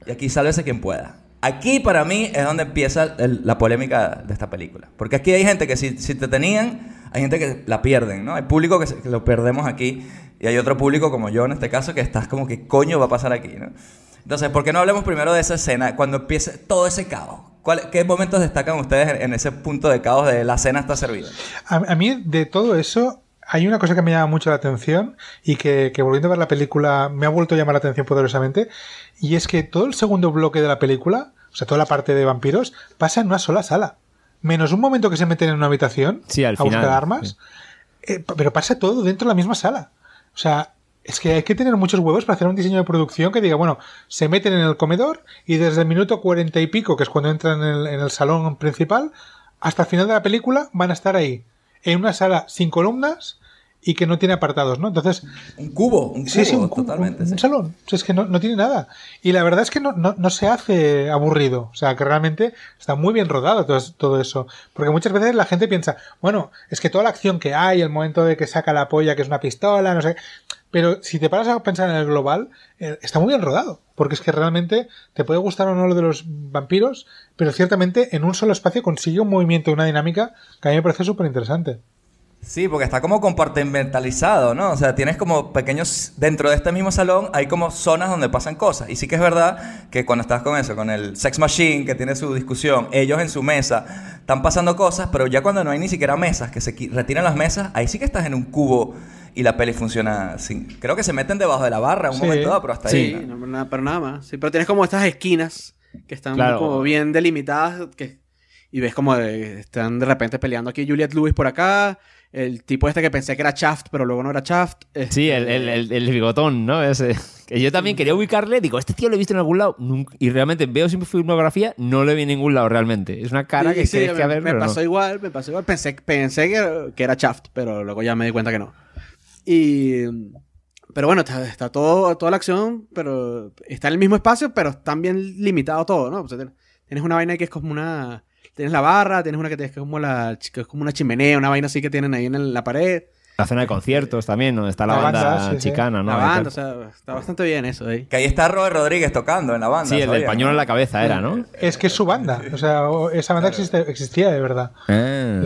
Y aquí sálvese quien pueda. Aquí para mí es donde empieza la polémica de esta película. Porque aquí hay gente que si, te tenían, hay gente que la pierden, ¿no? Hay público que, lo perdemos aquí y hay otro público como yo en este caso que estás como que coño va a pasar aquí, ¿no? Entonces, ¿por qué no hablemos primero de esa escena cuando empieza todo ese caos? ¿Qué momentos destacan ustedes en, ese punto de caos de la cena está servida? a mí de todo eso hay una cosa que me llama mucho la atención y que, volviendo a ver la película me ha vuelto a llamar la atención poderosamente, y es que todo el segundo bloque de la película, o sea, toda la parte de vampiros, pasa en una sola sala. Menos un momento que se meten en una habitación a buscar armas, eh, pero pasa todo dentro de la misma sala. O sea, es que hay que tener muchos huevos para hacer un diseño de producción que diga, bueno, se meten en el comedor y desde el minuto cuarenta y pico, que es cuando entran en el salón principal, hasta el final de la película van a estar ahí en una sala sin columnas y que no tiene apartados, ¿no? Entonces. Un cubo, un totalmente. Un, salón. es que no, tiene nada. Y la verdad es que no, se hace aburrido. O sea, que realmente está muy bien rodado todo, eso. Porque muchas veces la gente piensa, bueno, es que toda la acción que hay, el momento de que saca la polla, que es una pistola, no sé. Pero si te paras a pensar en el global, eh, está muy bien rodado. Porque es que realmente te puede gustar o no lo de los vampiros, pero ciertamente en un solo espacio consigue un movimiento y una dinámica que a mí me parece súper interesante. Sí, porque está como compartimentalizado, ¿no? O sea, tienes como pequeños, dentro de este mismo salón hay como zonas donde pasan cosas. Y sí que es verdad que cuando estás con eso, con el Sex Machine que tiene su discusión, ellos en su mesa, están pasando cosas, pero ya cuando no hay ni siquiera mesas, que se retiran las mesas, ahí sí que estás en un cubo y la peli funciona sin... Creo que se meten debajo de la barra un momento pero hasta ahí. Sí, pero nada más. Sí, pero tienes como estas esquinas que están como bien delimitadas que, y ves como están de repente peleando aquí Juliet Lewis por acá el tipo este que pensé que era Shaft, pero luego no era Shaft. Sí, el, este el, bigotón, ¿no? Ese. *laughs* Que yo también quería ubicarle, digo, este tío lo he visto en algún lado, y realmente veo siempre filmografía, no lo vi en ningún lado realmente. Es una cara que sí, crees que a ver. Me pasó igual, me pasó igual. Pensé, que, era Shaft, pero luego ya me di cuenta que no. Y. Pero bueno, está, todo, toda la acción, pero está en el mismo espacio, pero también bien limitado todo, ¿no? tienes una vaina que es como una tienes la barra, tienes una que, es como la, chica es como una chimenea, una vaina así que tienen ahí en la pared. La zona de conciertos también, donde está la, banda, chicana, ¿no? La banda, o sea, está bastante bien eso ahí. ¿eh? Que ahí está Robert Rodríguez tocando en la banda. Sí, el del pañuelo en la cabeza era, ¿no? Es que es su banda, o sea, esa banda existía de verdad. Ah.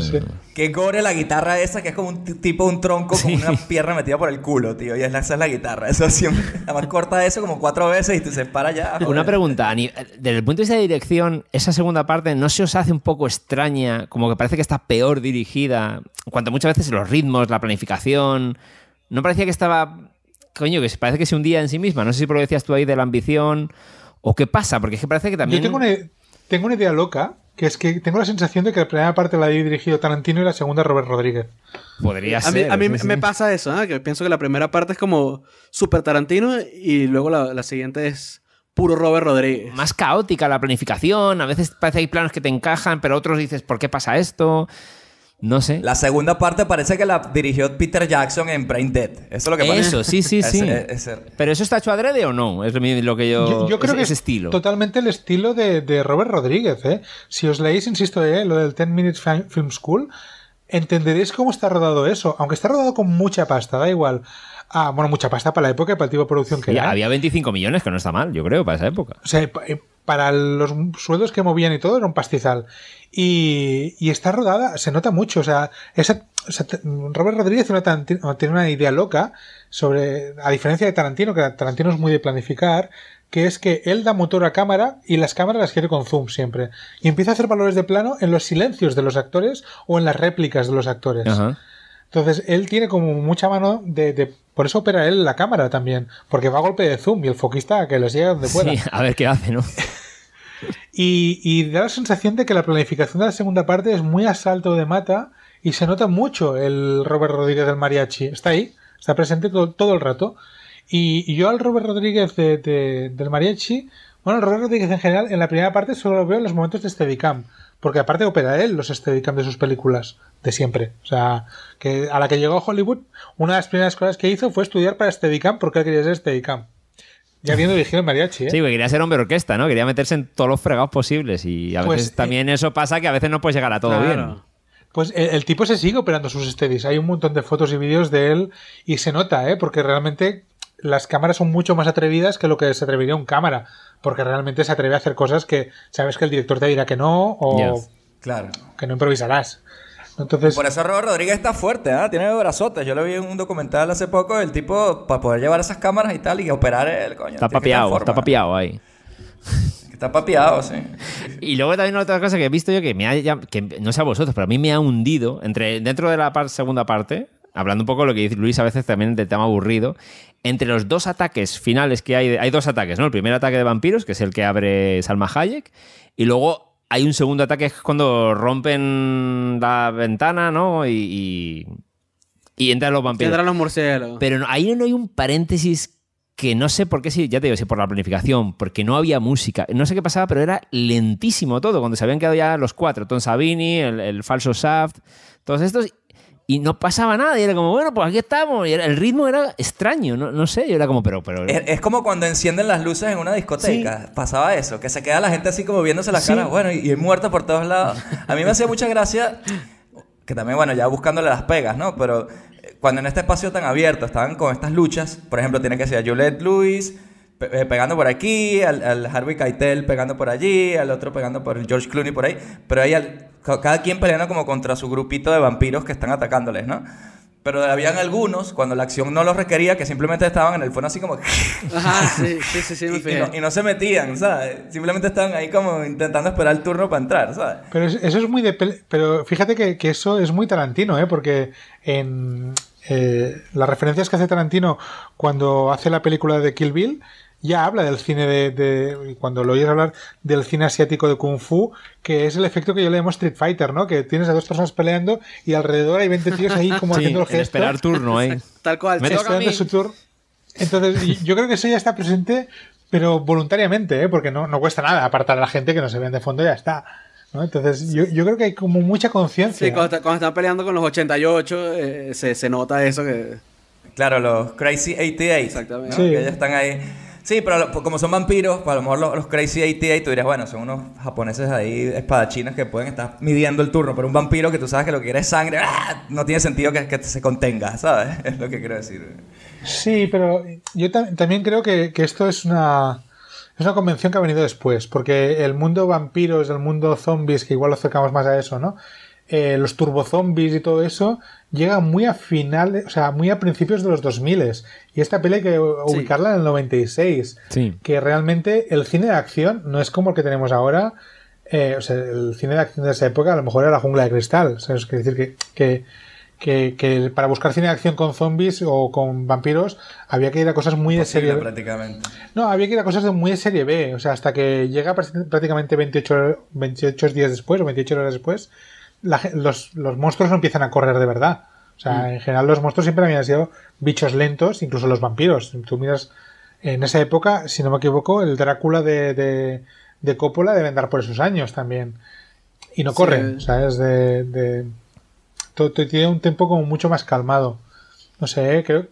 Que gore la guitarra esa, que es como un tipo un tronco con una *laughs* pierna metida por el culo, tío, y esa es la guitarra. Eso siempre, más corta eso como cuatro veces y tú se para ya. Una pregunta, desde el punto de vista de dirección, esa segunda parte, ¿no se os hace un poco extraña? Como que parece que está peor dirigida, cuanto muchas veces los ritmos, la planificación planificación. No parecía que estaba. Coño, que parece que se hundía en sí misma. No sé si por lo decías tú ahí de la ambición o qué pasa, porque es parece que también. Yo tengo una, tengo una idea loca, que es que tengo la sensación de que la primera parte la había dirigido Tarantino y la segunda Robert Rodríguez. Podría a ser. Mí, a mí me pasa eso, que pienso que la primera parte es como super Tarantino y luego la, la siguiente es puro Robert Rodríguez. Más caótica la planificación, a veces parece que hay planos que te encajan, pero otros dices, ¿por qué pasa esto? No sé. La segunda parte parece que la dirigió Peter Jackson en Brain Dead. Eso es lo que parece. Eso, sí, sí, *laughs* sí. Pero eso está hecho adrede o no? Es lo que yo. Yo, creo que es estilo. totalmente el estilo de, Robert Rodríguez. ¿eh? Si os leéis, insisto, ¿eh? lo del 10 Minutes Film School, entenderéis cómo está rodado eso. Aunque está rodado con mucha pasta, da igual. Ah, bueno, mucha pasta para la época, para el tipo de producción que ya, Había 25 millones, que no está mal, yo creo, para esa época. O sea, eh, para los sueldos que movían y todo, era un pastizal. Y, esta está rodada, se nota mucho. O sea, esa, Robert Rodríguez tiene una, idea loca sobre, a diferencia de Tarantino, que Tarantino es muy de planificar, que es que él da motor a cámara y las cámaras las quiere con zoom siempre. Y empieza a hacer valores de plano en los silencios de los actores o en las réplicas de los actores. Ajá. Entonces, él tiene como mucha mano de, por eso opera él la cámara también, porque va a golpe de zoom y el foquista que les llega donde pueda. Sí, a ver qué hace, ¿no? *laughs* y, da la sensación de que la planificación de la segunda parte es muy asalto de mata y se nota mucho el Robert Rodríguez del mariachi. Está ahí, está presente todo, el rato. Y, yo al Robert Rodríguez del mariachi, bueno, el Robert Rodríguez en general, en la primera parte solo lo veo en los momentos de Steadicam. Porque aparte opera él los Steadicam de sus películas de siempre. O sea, que a la que llegó a Hollywood, una de las primeras cosas que hizo fue estudiar para Steadicam porque él quería ser Steadicam. Ya viendo dirigido el mariachi, ¿eh? Sí, porque quería ser hombre orquesta, ¿no? Quería meterse en todos los fregados posibles. Y a pues, veces eh, también eso pasa que a veces no puedes llegar a todo bien. Pues eh, el, tipo se sigue operando sus steadies. Hay un montón de fotos y vídeos de él y se nota, ¿eh? Porque realmente las cámaras son mucho más atrevidas que lo que se atrevería un cámara porque realmente se atreve a hacer cosas que sabes que el director te dirá que no o claro. que no improvisarás. Entonces... Por eso Robert Rodríguez está fuerte, ¿eh? tiene brazotes. Yo lo vi en un documental hace poco, el tipo, para poder llevar esas cámaras y tal y operar el coño. Está papeado, está papeado ahí. *laughs* Está papeado, sí. Y luego también otra cosa que he visto yo que me ha, que no sé a vosotros, pero a mí me ha hundido, entre, dentro de la segunda parte, hablando un poco de lo que dice Luis a veces también del tema aburrido, entre los dos ataques finales que hay, hay dos ataques, ¿no? El primer ataque de vampiros, que es el que abre Salma Hayek, y luego hay un segundo ataque que es cuando rompen la ventana, ¿no? Y, y, y entran los vampiros. Entran los murciélagos. Pero ahí no hay un paréntesis que no sé por qué, si, ya te digo, si por la planificación, porque no había música, no sé qué pasaba, pero era lentísimo todo, cuando se habían quedado ya los cuatro, Tom Sabini, el, el falso Shaft, todos estos, y no pasaba nada. Y era como, bueno, pues aquí estamos. Y el ritmo era extraño, no, no sé. Yo era como, pero. pero es, como cuando encienden las luces en una discoteca. Pasaba eso, que se queda la gente así como viéndose las caras, bueno, y, y muerta por todos lados. A mí me hacía mucha gracia, que también, bueno, ya buscándole las pegas, ¿no? Pero eh, cuando en este espacio tan abierto estaban con estas luchas, por ejemplo, tiene que ser a Juliette Lewis. Eh, pegando por aquí, al, Harvey Keitel pegando por allí, al otro pegando por George Clooney por ahí, pero ahí al, cada quien peleando como contra su grupito de vampiros que están atacándoles, ¿no? Pero habían algunos, cuando la acción no los requería, que simplemente estaban en el fondo así como... Ajá, sí, sí, sí, *laughs* Y, no, se metían, ¿sabes? Simplemente estaban ahí como intentando esperar el turno para entrar, ¿sabes? Pero eso es muy de... Pero fíjate que, eso es muy Tarantino, ¿eh? Porque en... Eh, las referencias que hace Tarantino cuando hace la película de Kill Bill ya habla del cine de, cuando lo oyes hablar del cine asiático de kung fu, que es el efecto que yo le llamo Street Fighter, ¿no? Que tienes a dos personas peleando y alrededor hay 20 tíos ahí como haciendo el esperar turno, ¿eh? Tal cual. Su Entonces, yo creo que eso ya está presente, pero voluntariamente, ¿eh? Porque no, no cuesta nada apartar a la gente que no se en de fondo y ya está. Entonces, yo, yo, creo que hay como mucha conciencia. Sí, cuando, están peleando con los 88, eh, se, se, nota eso que... Claro, los Crazy 88. Exactamente. Sí. Que ya están ahí Sí, pero pues, como son vampiros, pues, a lo mejor los, Crazy Crazy y tú dirías bueno, son unos japoneses ahí, espadachinas que pueden estar midiendo el turno, pero un vampiro que tú sabes que lo que quiere es sangre, ¡ah! no tiene sentido que, se contenga, ¿sabes? *laughs* Es lo que quiero decir. Sí, pero eh, yo también creo que, esto es una, es una convención que ha venido después, porque el mundo vampiros, el mundo zombies, que igual lo acercamos más a eso, ¿no? Eh, los turbozombies y todo eso llega muy a finales, o sea, muy a principios de los 2000 y esta pelea hay que ubicarla en el 96, que realmente el cine de acción no es como el que tenemos ahora, eh, o sea, el cine de acción de esa época a lo mejor era la jungla de cristal, es decir que, que que, para buscar cine de acción con zombies o con vampiros había que ir a cosas muy de serie B. Prácticamente. No, había que ir a cosas de muy de serie B. O sea, hasta que llega prácticamente 28, 28 días después o 28 horas después, los, los, monstruos no empiezan a correr de verdad. O sea, en general los monstruos siempre habían sido bichos lentos, incluso los vampiros. Tú miras, en esa época, si no me equivoco, el Drácula de, de, de Coppola Deben dar por esos años también. Y no corren sabes de... todo, tiene un tiempo como mucho más calmado. No sé, creo,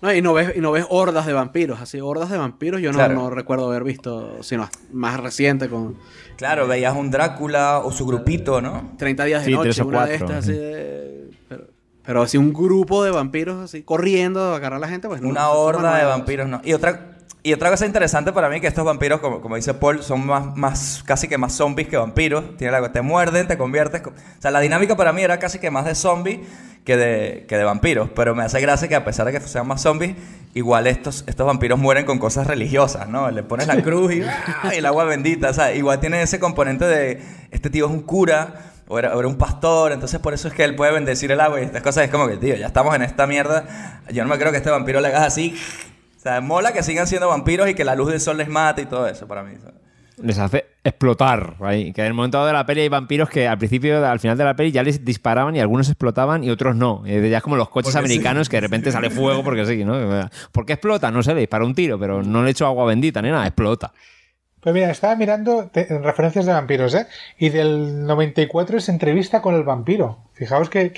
no, y no ves, y no ves hordas de vampiros, así, hordas de vampiros yo no, no recuerdo haber visto, sino más reciente con... Claro, veías un Drácula o su grupito, ¿no? 30 días de noche, una de estas así de... Pero así un grupo de vampiros así corriendo a agarrar a la gente, pues no. Una horda de vampiros, no. Y otra y otra cosa interesante para mí que estos vampiros, como, como dice Paul, son más, más, casi que más zombies que vampiros. Tiene la, te muerden, te conviertes. O sea, la dinámica para mí era casi que más de zombie que de, que de vampiros. Pero me hace gracia que a pesar de que sean más zombies, igual estos, estos vampiros mueren con cosas religiosas, ¿no? Le pones la cruz y, *laughs* ¡ah! el agua bendita. O sea, igual tiene ese componente de este tío es un cura o era, un pastor, entonces por eso es que él puede bendecir el agua y estas cosas. Es como que, tío, ya estamos en esta mierda. Yo no me creo que este vampiro le hagas así. O sea, mola que sigan siendo vampiros y que la luz del sol les mate y todo eso para mí. Les hace explotar Que en el momento de la peli hay vampiros que al principio, al final de la peli ya les disparaban y algunos explotaban y otros no. Ya es como los coches americanos que de repente sale fuego porque sí, ¿no? ¿Por qué explota? No sé, le dispara un tiro, pero no le echo agua bendita ni nada, explota. Pues mira, estaba mirando en referencias de vampiros, ¿eh? Y del 94 es entrevista con el vampiro. Fijaos que,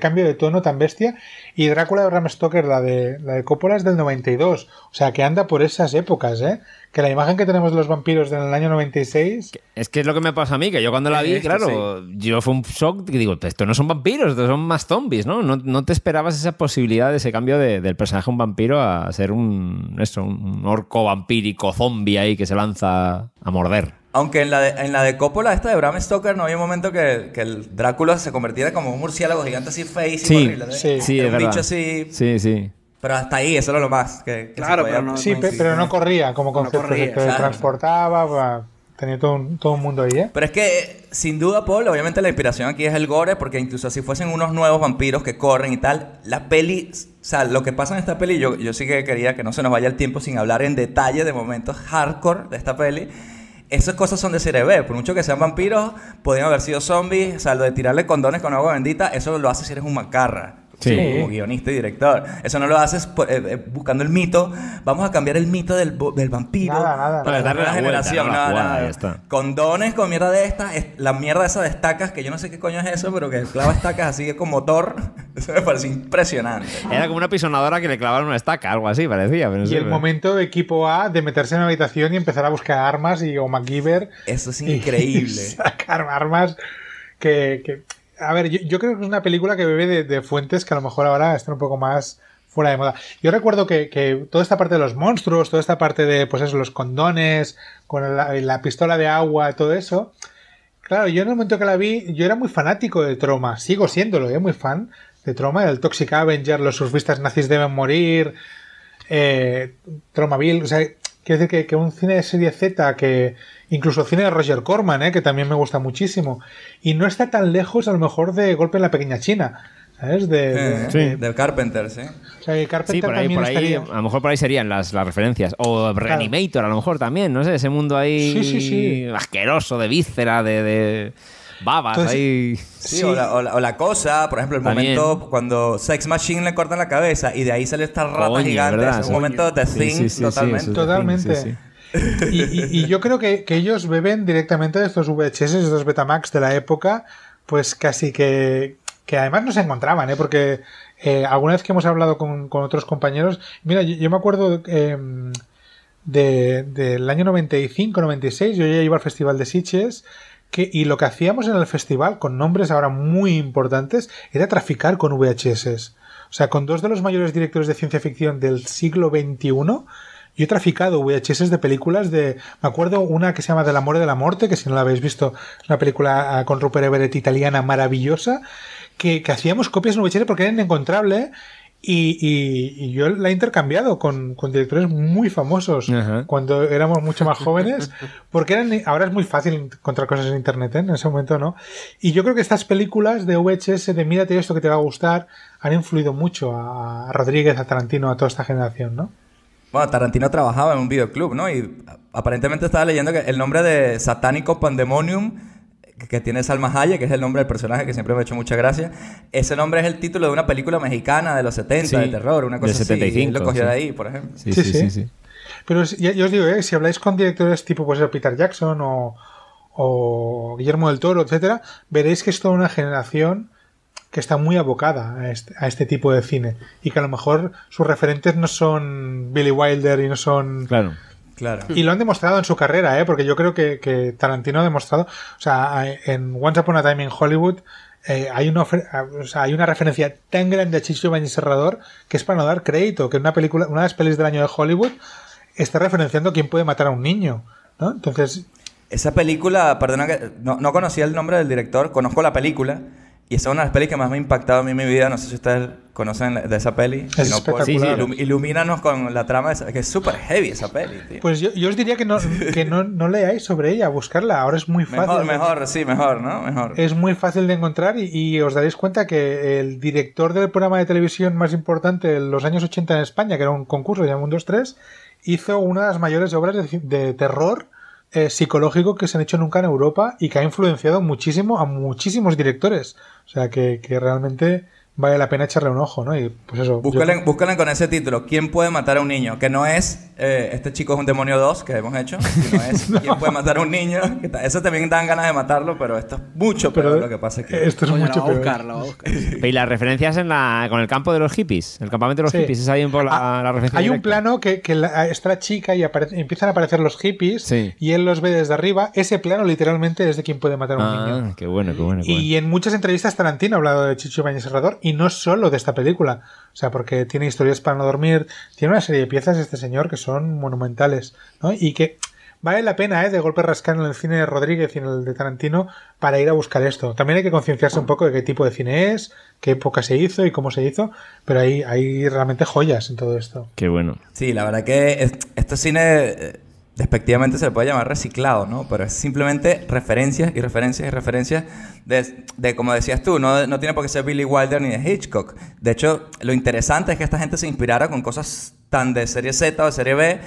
cambio de tono tan bestia. Y Drácula de Bram Stoker, la de, la de Coppola, es del 92. O sea, que anda por esas épocas, ¿eh? Que la imagen que tenemos de los vampiros del año 96... Es que es lo que me pasa a mí, que yo cuando la vi, claro, yo fue un shock. y Digo, esto no son vampiros, esto son más zombies, ¿no? ¿no? te esperabas esa posibilidad de ese cambio de, del personaje un vampiro a ser un, un orco vampírico zombie ahí que se lanza a morder. Aunque en la, de, en la de Coppola, esta de Bram Stoker, no había un momento que, el Drácula se convirtiera como un murciélago gigante así feísimo. Sí, sí, sí, es un bicho así. Sí, sí. Pero hasta ahí, eso era lo más. Que, claro, pero no, pero no corría como concepto. transportaba, tenía todo un, mundo ahí, ¿eh? Pero es que, sin duda, Paul, obviamente la inspiración aquí es el gore, porque incluso si fuesen unos nuevos vampiros que corren y tal, la peli, o sea, lo que pasa en esta peli, yo, yo sí que quería que no se nos vaya el tiempo sin hablar en detalle de momentos hardcore de esta peli esas cosas son de serie Por mucho que sean vampiros, podrían haber sido zombies. O sea, lo de tirarle condones con agua bendita, eso lo hace si eres un macarra. Sí. Como guionista y director. Eso no lo haces eh, eh, buscando el mito. Vamos a cambiar el mito del, del vampiro. Nada, nada, para darle la generación. Vuelta, nada, nada. Condones con mierda de esta. la mierda esa de estacas, que yo no sé qué coño es eso, pero que clava estacas así con motor. *laughs* Eso me parece impresionante. Era como una pisonadora que le clavaron una estaca, algo así, parecía. y el momento de equipo A de meterse en la habitación y empezar a buscar armas y o MacGyver. Eso es *laughs* increíble. sacar armas que, que a ver, yo, creo que es una película que bebe de, fuentes que a lo mejor ahora están un poco más fuera de moda. Yo recuerdo que, toda esta parte de los monstruos, toda esta parte de, pues los condones, con la, pistola de agua, todo eso. Claro, yo en el momento que la vi, yo era muy fanático de Troma, sigo siéndolo, ¿eh? muy fan de Troma, del Toxic Avenger, los surfistas nazis deben morir, eh, Bill, o sea, Quiero decir que, un cine de serie Z, que incluso cine de Roger Corman, ¿eh? que también me gusta muchísimo, y no está tan lejos a lo mejor de Golpe en la Pequeña China. ¿Sabes? De, sí. del Carpenter, sí. O sea, Carpenter sí, por A lo mejor por ahí serían las, referencias. O Reanimator, a lo mejor también, no sé, ese mundo ahí asqueroso, de víscera, de babas Sí, O, la, cosa, por ejemplo, el momento cuando Sex Machine le corta la cabeza y de ahí sale esta rata gigante. Es un momento de sí, totalmente. Y, yo creo que, ellos beben directamente de estos VHS, de estos Betamax de la época, pues casi que, que además no se encontraban, ¿eh? porque eh, alguna vez que hemos hablado con, otros compañeros, mira, yo, me acuerdo em, del año 95, 96, yo ya iba al Festival de Sitges y lo que hacíamos en el festival, con nombres ahora muy importantes, era traficar con VHS. O sea, con dos de los mayores directores de ciencia ficción del siglo XXI, yo he traficado VHS de películas de. Me acuerdo una que se llama Del amor de la muerte, que si no la habéis visto, la una película ah, con Rupert Everett italiana maravillosa, que, que hacíamos copias en VHS porque eran inencontrable y, yo la he intercambiado con, directores muy famosos cuando éramos mucho más jóvenes, *laughs* porque ahora es muy fácil encontrar cosas en internet, ¿eh? en ese momento no. Y yo creo que estas películas de VHS, de mírate esto que te va a gustar, han influido mucho a, Rodríguez, a Tarantino, a toda esta generación, ¿no? Bueno, Tarantino trabajaba en un videoclub, ¿no? Y aparentemente estaba leyendo que el nombre de Satánico Pandemonium que tiene Salma Hayek, que es el nombre del personaje que siempre me ha hecho mucha gracia. Ese nombre es el título de una película mexicana de los 70, de terror, una cosa de Lo cogió de ahí, por ejemplo. Sí, sí, sí. Pero yo os digo, ¿eh? si habláis con directores tipo pues, Peter Jackson o, Guillermo del Toro, etcétera, veréis que es toda una generación que está muy abocada a este, a este, tipo de cine y que a lo mejor sus referentes no son Billy Wilder y no son claro. Y lo han demostrado en su carrera, ¿eh? porque yo creo que, Tarantino ha demostrado, o sea, en Once Upon a Time in Hollywood eh, hay, una hay una referencia tan grande a Chicho Bañez Serrador que es para no dar crédito, que una película, una de las pelis del año de Hollywood está referenciando quién puede matar a un niño, Entonces... Esa película, perdona que no, no conocía el nombre del director, conozco la película, y esa es una de las pelis que más me ha impactado a mí en mi vida. No sé si ustedes conocen de esa peli. Es pues, ilumínanos con la trama, que es súper heavy esa peli, tío. Pues yo, os diría que, *laughs* no, leáis sobre ella, buscarla. Ahora es muy fácil. Mejor, mejor, sí, mejor, ¿no? Mejor. Es muy fácil de encontrar y, os daréis cuenta que el director del programa de televisión más importante de los años 80 en España, que era un concurso de 1, 2, 3, hizo una de las mayores obras de terror eh, psicológico que se han hecho nunca en Europa y que ha influenciado muchísimo a muchísimos directores. O sea que realmente vale la pena echarle un ojo, ¿no? Y pues eso. con ese título, ¿Quién puede matar a un niño? Que no es eh, Este chico es un demonio 2 que hemos hecho, *laughs* ¿Quién puede matar a un niño? eso también dan ganas de matarlo, pero esto es mucho peor pero, lo que pasa Esto es mucho peor. Buscarlo, *laughs* y las referencias en la, con el campo de los hippies, el campamento de los hippies, es ahí la, ah, ah, Hay un plano que, está chica y empiezan a aparecer los hippies y él los ve desde arriba. Ese plano literalmente es de ¿Quién puede matar a un ah, niño? Qué qué bueno, qué Y en muchas entrevistas Tarantino ha hablado de Chicho Bañaserrador y no solo de esta película. O sea, porque tiene historias para no dormir, tiene una serie de piezas este señor que son monumentales, Y que vale la pena, ¿eh? De golpe rascar en el cine de Rodríguez y en el de Tarantino para ir a buscar esto. También hay que concienciarse un poco de qué tipo de cine es, qué época se hizo y cómo se hizo, pero ahí hay realmente joyas en todo esto. Qué bueno. Sí, la verdad que estos cines eh, despectivamente se le puede llamar reciclado, ¿no? Pero es simplemente referencias y referencias y referencias de, como decías tú, no, tiene por qué ser Billy Wilder ni de Hitchcock. De hecho, lo interesante es que esta gente se inspirara con cosas tan de serie Z o de serie B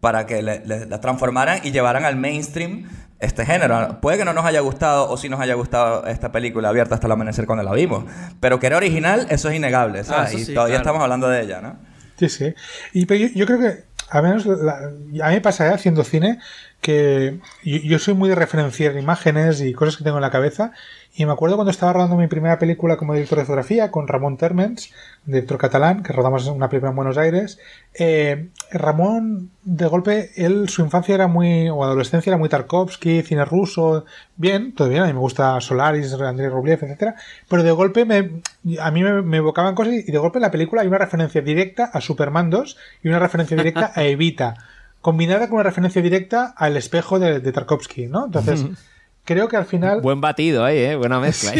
para que la transformaran y llevaran al mainstream este género. Puede que no nos haya gustado o si sí nos haya gustado esta película abierta hasta el amanecer cuando la vimos, pero que era original, eso es innegable, ¿sabes? Ah, y todavía estamos hablando de ella, ¿no? Sí, sí. Y yo creo que a menos la, a mí me pasa ¿eh? haciendo cine que yo, soy muy de referenciar imágenes y cosas que tengo en la cabeza. Y me acuerdo cuando estaba rodando mi primera película como director de fotografía con Ramón Termens, director catalán, que rodamos una primera en Buenos Aires. Eh, Ramón, de golpe, él, su infancia era muy, o adolescencia era muy Tarkovsky, cine ruso, bien, todo bien, a mí me gusta Solaris, Andrés Rublev, etc. Pero de golpe a mí me, me, evocaban cosas y de golpe en la película hay una referencia directa a Superman 2 y una referencia directa a Evita combinada con una referencia directa al espejo de, Tarkovsky, ¿no? Entonces, creo que al final... Buen batido ahí, ¿eh? Buena mezcla.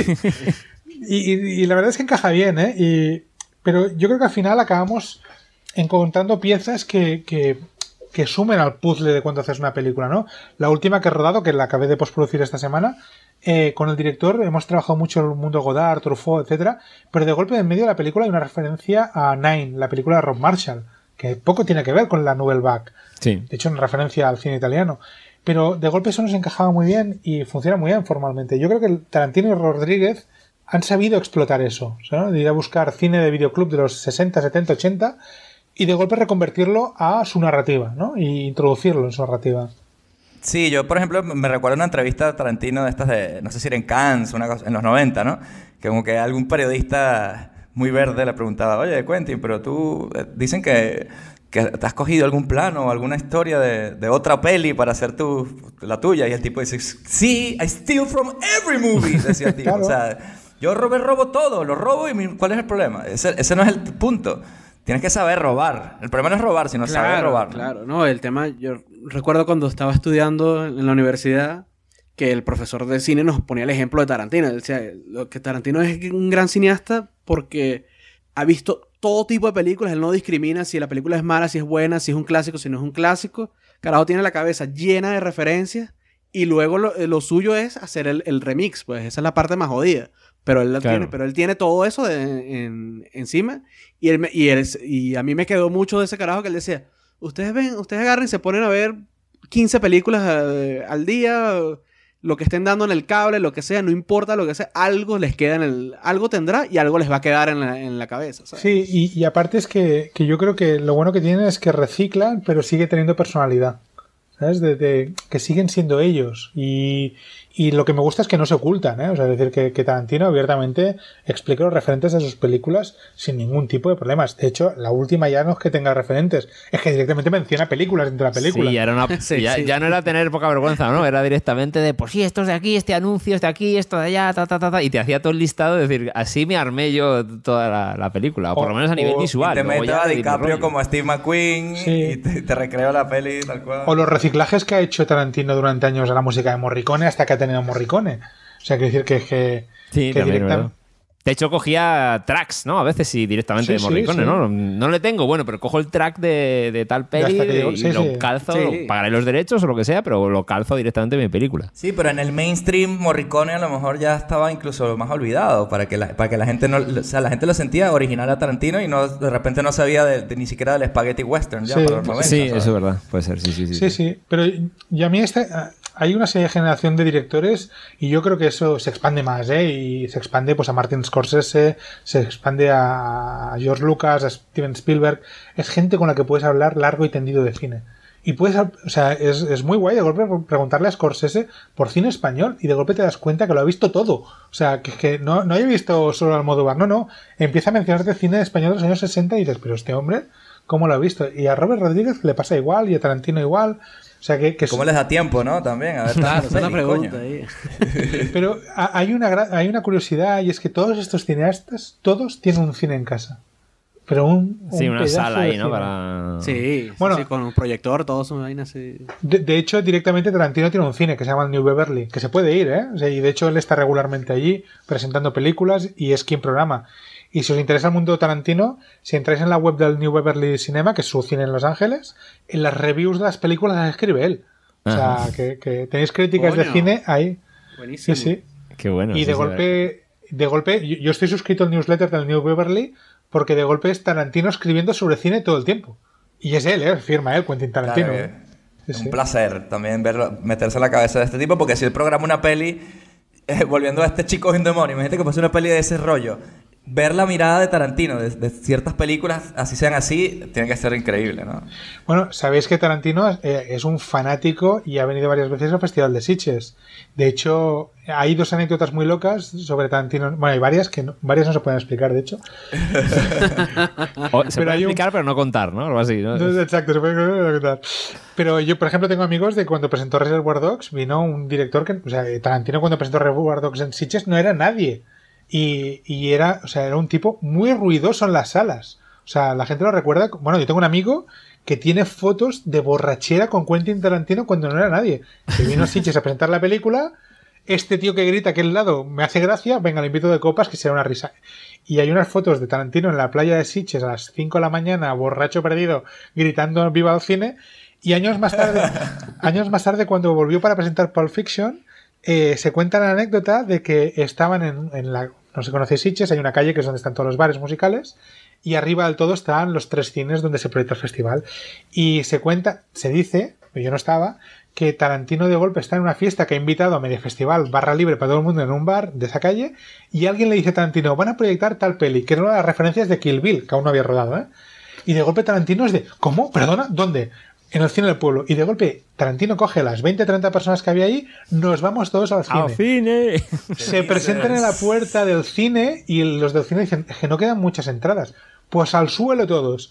y, la verdad es que encaja bien, ¿eh? pero yo creo que al final acabamos encontrando piezas que, sumen al puzzle de cuando haces una película, ¿no? La última que he rodado, que la acabé de postproducir esta semana, eh, con el director hemos trabajado mucho en el mundo Godard, Truffaut, etcétera, pero de golpe en medio de la película hay una referencia a Nine, la película de Rob Marshall que poco tiene que ver con la Nouvelle Vague. De hecho, en referencia al cine italiano. Pero de golpe eso nos encajaba muy bien y funciona muy bien formalmente. Yo creo que Tarantino y Rodríguez han sabido explotar eso. De ir a buscar cine de videoclub de los 60, 70, 80 y de golpe reconvertirlo a su narrativa, ¿no? Y introducirlo en su narrativa. Sí, yo, por ejemplo, me recuerdo una entrevista de Tarantino de estas de, no sé si era en Cannes, una cosa, en los 90, ¿no? Que como que algún periodista muy verde le preguntaba, oye, Quentin, pero tú eh, dicen que, que te has cogido algún plano o alguna historia de, de, otra peli para hacer tu, la tuya. Y el tipo dice, sí, I steal from every movie, decía *laughs* yo robé, robo todo, lo robo y ¿cuál es el problema? Ese, no es el punto. Tienes que saber robar. El problema no es robar, sino saber robar. Claro, no, el tema, yo recuerdo cuando estaba estudiando en la universidad, que el profesor de cine nos ponía el ejemplo de Tarantino. Él decía lo que Tarantino es un gran cineasta porque ha visto todo tipo de películas, él no discrimina si la película es mala, si es buena, si es un clásico, si no es un clásico. Carajo tiene la cabeza llena de referencias y luego lo, suyo es hacer el, remix, pues esa es la parte más jodida. Pero él, tiene, pero él tiene todo eso encima y, él, a mí me quedó mucho de ese carajo que él decía, ustedes ven, ustedes agarren y se ponen a ver 15 películas eh, al día lo que estén dando en el cable, lo que sea, no importa lo que sea, algo les queda en el. Algo tendrá y algo les va a quedar en la, en la cabeza. Sí, y, aparte es que, que, yo creo que lo bueno que tienen es que reciclan, pero sigue teniendo personalidad. ¿Sabes? que siguen siendo ellos. Y, y lo que me gusta es que no se ocultan, ¿eh? O sea, es decir, que, Tarantino abiertamente explica los referentes de sus películas sin ningún tipo de problemas. De hecho, la última ya no es que tenga referentes, es que directamente menciona películas dentro de la película. Sí, *laughs* ya, no era tener poca vergüenza, ¿no? Era directamente de, pues sí, esto es de aquí, este anuncio es de aquí, esto de allá, ta, ta, ta, Y te hacía todo el listado de decir, así me armé yo toda la, película, o, por lo menos a nivel visual. te meto a DiCaprio como Steve McQueen y te, recreo la peli, tal cual. O los reciclajes que ha hecho Tarantino durante años a la música de Morricone hasta que tenido Morricone. O sea, quiero decir que, que, sí, que De hecho, cogía tracks, ¿no? A veces sí, directamente de Morricone, ¿no? No le tengo, bueno, pero cojo el track de, tal peli y lo calzo, pagaré los derechos o lo que sea, pero lo calzo directamente de mi película. Sí, pero en el mainstream Morricone a lo mejor ya estaba incluso más olvidado para que la, para que la gente no, o sea, la gente lo sentía original a Tarantino y no de repente no sabía de, ni siquiera del spaghetti western ya Sí, eso es verdad, puede ser, sí, sí, sí. Sí, sí, pero ya a mí este hay una serie de generación de directores y yo creo que eso se expande más, ¿eh? Y se expande pues a Martin Scorsese, se expande a George Lucas, a Steven Spielberg. Es gente con la que puedes hablar largo y tendido de cine. Y puedes, o sea, es, muy guay de golpe preguntarle a Scorsese por cine español y de golpe te das cuenta que lo ha visto todo. O sea, que, no, no haya visto solo al bar. no, no. Empieza a mencionarte cine español de los años 60 y dices, pero este hombre, cómo lo ha visto. Y a Robert Rodríguez le pasa igual, y a Tarantino igual, o sea que, les da tiempo, no? También, a ver. está una pregunta *laughs* Pero hay una, hay una curiosidad y es que todos estos cineastas, todos tienen un cine en casa. Pero un, una sala ahí, ¿no? Para... Sí, bueno, con un proyector, todos son vaina así. De, hecho, directamente Tarantino tiene un cine que se llama el New Beverly, que se puede ir, ¿eh? y de hecho él está regularmente allí presentando películas y es quien programa. Y si os interesa el mundo Tarantino, si entráis en la web del New Beverly Cinema, que es su cine en Los Ángeles, en las reviews de las películas las escribe él. O sea, que, tenéis críticas de cine ahí. Buenísimo. Sí, Qué bueno. Y de golpe, de golpe, yo, estoy suscrito al newsletter del New Beverly porque de golpe es Tarantino escribiendo sobre cine todo el tiempo. Y es él, ¿eh? firma él, Quentin Tarantino. Eh, un placer también verlo, meterse en la cabeza de este tipo, porque si él programa una peli, eh, volviendo a este chico es imagínate que es una peli de ese rollo, ver la mirada de Tarantino de, ciertas películas, así sean así, tiene que ser increíble, ¿no? Bueno, sabéis que Tarantino eh, es, un fanático y ha venido varias veces al Festival de Sitges. De hecho, hay dos anécdotas muy locas sobre Tarantino. Bueno, hay varias que no, varias no se pueden explicar, de hecho. *laughs* se puede explicar, pero no contar, ¿no? Algo así, ¿no? Exacto, se puede contar. Pero yo, por ejemplo, tengo amigos de cuando presentó Reservoir Dogs, vino un director que, o sea, Tarantino cuando presentó Reservoir Dogs en Sitges no era nadie. Y, era, o sea, era un tipo muy ruidoso en las salas. O sea, la gente lo recuerda. Bueno, yo tengo un amigo que tiene fotos de borrachera con Quentin Tarantino cuando no era nadie. Que vino Sitches a presentar la película. Este tío que grita aquel lado me hace gracia, venga, le invito de copas que sea una risa. Y hay unas fotos de Tarantino en la playa de Sitches a las 5 de la mañana, borracho perdido, gritando viva el cine. Y años más tarde, *laughs* años más tarde cuando volvió para presentar Pulp Fiction, eh, se cuenta la anécdota de que estaban en, en la no se conoce siches hay una calle que es donde están todos los bares musicales y arriba del todo están los tres cines donde se proyecta el festival. Y se cuenta, se dice, yo no estaba, que Tarantino de golpe está en una fiesta que ha invitado a medio festival, barra libre para todo el mundo en un bar de esa calle, y alguien le dice a Tarantino, van a proyectar tal peli, que era una de las referencias de Kill Bill, que aún no había rodado, ¿eh? Y de golpe Tarantino es de, ¿cómo? ¿Perdona? ¿Dónde? en el cine del pueblo. Y de golpe, Tarantino coge a las 20, 30 personas que había ahí, nos vamos todos al cine. ¡Al cine! Se presentan en la puerta del cine y los del cine dicen que no quedan muchas entradas. Pues al suelo todos.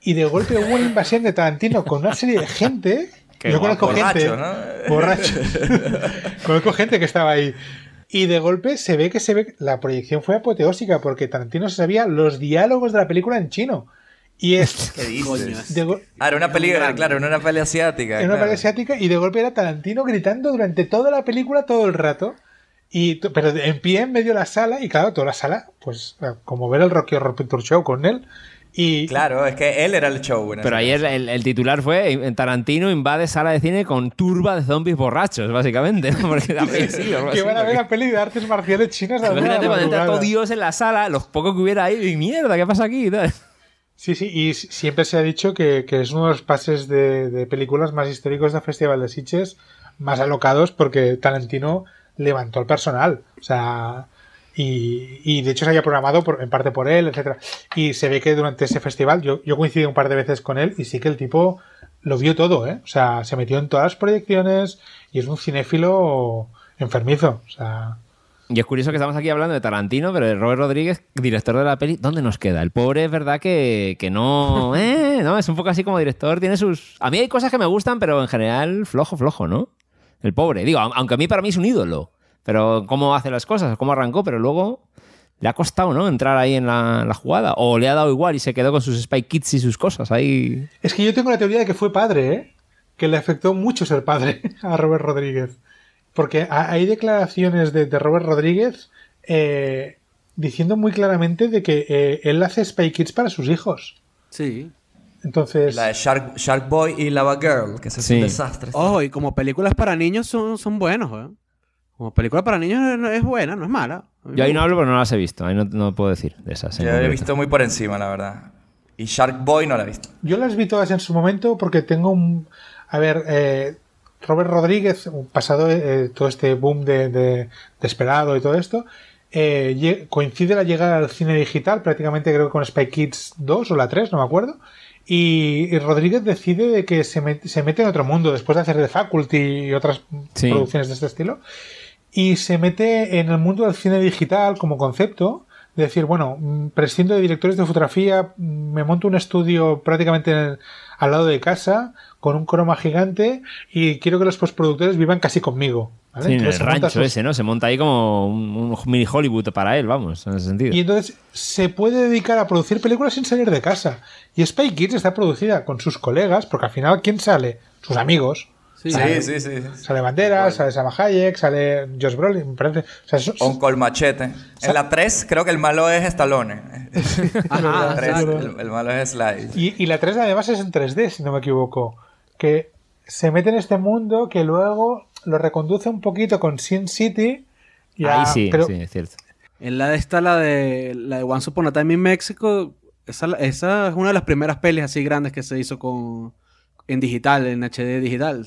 Y de golpe hubo una invasión de Tarantino con una serie de gente. *laughs* Yo conozco borracho, gente. Borracho. *laughs* *laughs* gente que estaba ahí. Y de golpe se ve que se ve. La proyección fue apoteósica porque Tarantino se sabía los diálogos de la película en chino. Y es. *laughs* ¿Qué dices? ah, era una película, claro, era una pelea asiática. Era una pelea asiática y de golpe era Tarantino gritando durante toda la película todo el rato. Y, pero en pie en medio de la sala, y claro, toda la sala, pues como ver el Rocky Horror Picture Show con él. Y, claro, es que él era el show. Pero ayer el, titular fue eh, Tarantino invade sala de cine con turba de zombies borrachos, básicamente. ¿no? que van a ver la peli de artes marciales chinas. Imagínate, cuando entra todo Dios en la sala, los pocos que hubiera ahí, y mierda, ¿qué pasa aquí? Sí, sí, y siempre se ha dicho que, es uno de los pases de, películas más históricos del Festival de Sitges, más alocados porque Talentino levantó el personal. O sea, y, de hecho se había programado por, en parte por él, etcétera. Y se ve que durante ese festival, yo, yo coincidí un par de veces con él y sí que el tipo lo vio todo, ¿eh? O sea, se metió en todas las proyecciones y es un cinéfilo enfermizo. O sea. Y es curioso que estamos aquí hablando de Tarantino, pero de Robert Rodríguez, director de la peli, ¿dónde nos queda? El pobre es verdad que, no, *laughs* eh, no, es un poco así como director, tiene sus... A mí hay cosas que me gustan, pero en general flojo, flojo, ¿no? El pobre, digo, aunque a mí para mí es un ídolo, pero cómo hace las cosas, cómo arrancó, pero luego le ha costado, ¿no? Entrar ahí en la, jugada. O le ha dado igual y se quedó con sus Spike Kids y sus cosas ahí. Es que yo tengo la teoría de que fue padre, ¿eh? Que le afectó mucho ser padre *laughs* a Robert Rodríguez. Porque hay declaraciones de, Robert Rodríguez eh, diciendo muy claramente de que eh, él hace Spy Kids para sus hijos. Sí. Entonces... La de Shark, Boy y Lava Girl, que es un desastre. Ojo, y como películas para niños son, son buenos, ¿eh? Como película para niños es buena, no es mala. Yo ahí no hablo, pero no las he visto. Ahí no, puedo decir de esas. Yo las he visto muy por encima, la verdad. Y Shark Boy no la he visto. Yo las vi todas en su momento porque tengo un... A ver, eh, Robert Rodríguez, pasado eh, todo este boom de, de, y todo esto, eh, coincide la llegada al cine digital, prácticamente creo con Spy Kids 2 o la 3, no me acuerdo. Y, Rodríguez decide de que se, mete en otro mundo después de hacer The Faculty y otras producciones de este estilo. Y se mete en el mundo del cine digital como concepto. De decir, bueno, mm, prescindo de directores de fotografía, mm, me monto un estudio prácticamente al lado de casa, con un croma gigante y quiero que los postproductores vivan casi conmigo. en el rancho ese, ¿no? Se monta ahí como un, mini Hollywood para él, vamos, en ese sentido. Y entonces se puede dedicar a producir películas sin salir de casa. Y Spy Kids está producida con sus colegas, porque al final, ¿quién sale? Sus amigos. Sí, sale, sí, sí, Sale Banderas, sale Hayek, sale Josh Brolin, me parece. O sea, Machete. En la 3 creo que el malo es Stallone. *laughs* el, malo es Sly. Y, y la 3 además es en 3D, si no me equivoco que se mete en este mundo que luego lo reconduce un poquito con Sin City. Y Ahí sí, sí, es cierto. En la de esta, la de, la de Once Upon a Time in Mexico, esa, esa es una de las primeras pelis así grandes que se hizo con, en digital, en HD digital.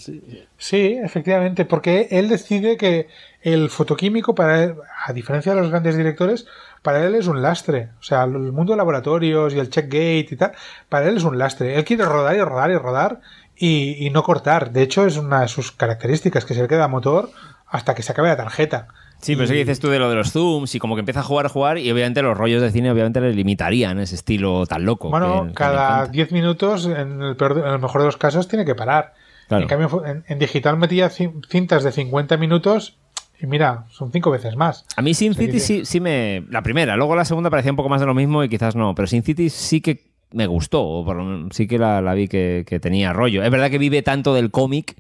Sí. efectivamente, porque él decide que el fotoquímico, para él, a diferencia de los grandes directores, para él es un lastre. O sea, el mundo de laboratorios y el check gate y tal, para él es un lastre. Él quiere rodar y rodar y rodar y, no cortar. De hecho, es una de sus características, que se le queda motor hasta que se acabe la tarjeta. Sí, pero eso dices tú de lo de los zooms y como que empieza a jugar, a jugar y obviamente los rollos de cine obviamente le limitarían ese estilo tan loco. Bueno, cada 10 minutos, en el, peor, mejor de los casos, tiene que parar. En cambio, en, digital metía cintas de 50 minutos y mira, son cinco veces más. A mí Sin City sí, sí me... La primera, luego la segunda parecía un poco más de lo mismo y quizás no, pero Sin City sí que me gustó, o sí que la, vi que, tenía rollo. Es verdad que vive tanto del cómic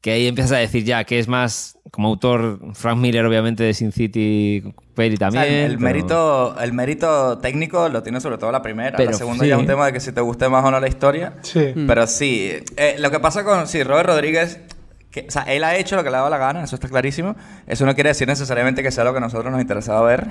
que ahí empiezas a decir ya que es más como autor Frank Miller, obviamente, de Sin City Perry también. el, mérito, el mérito técnico lo tiene sobre todo la primera. la segunda ya es un tema de que si te guste más o no la historia. Sí. Mm. Pero sí, eh, lo que pasa con sí, Robert Rodríguez que, él ha hecho lo que le ha dado la gana, eso está clarísimo. Eso no quiere decir necesariamente que sea lo que nosotros nos interesaba ver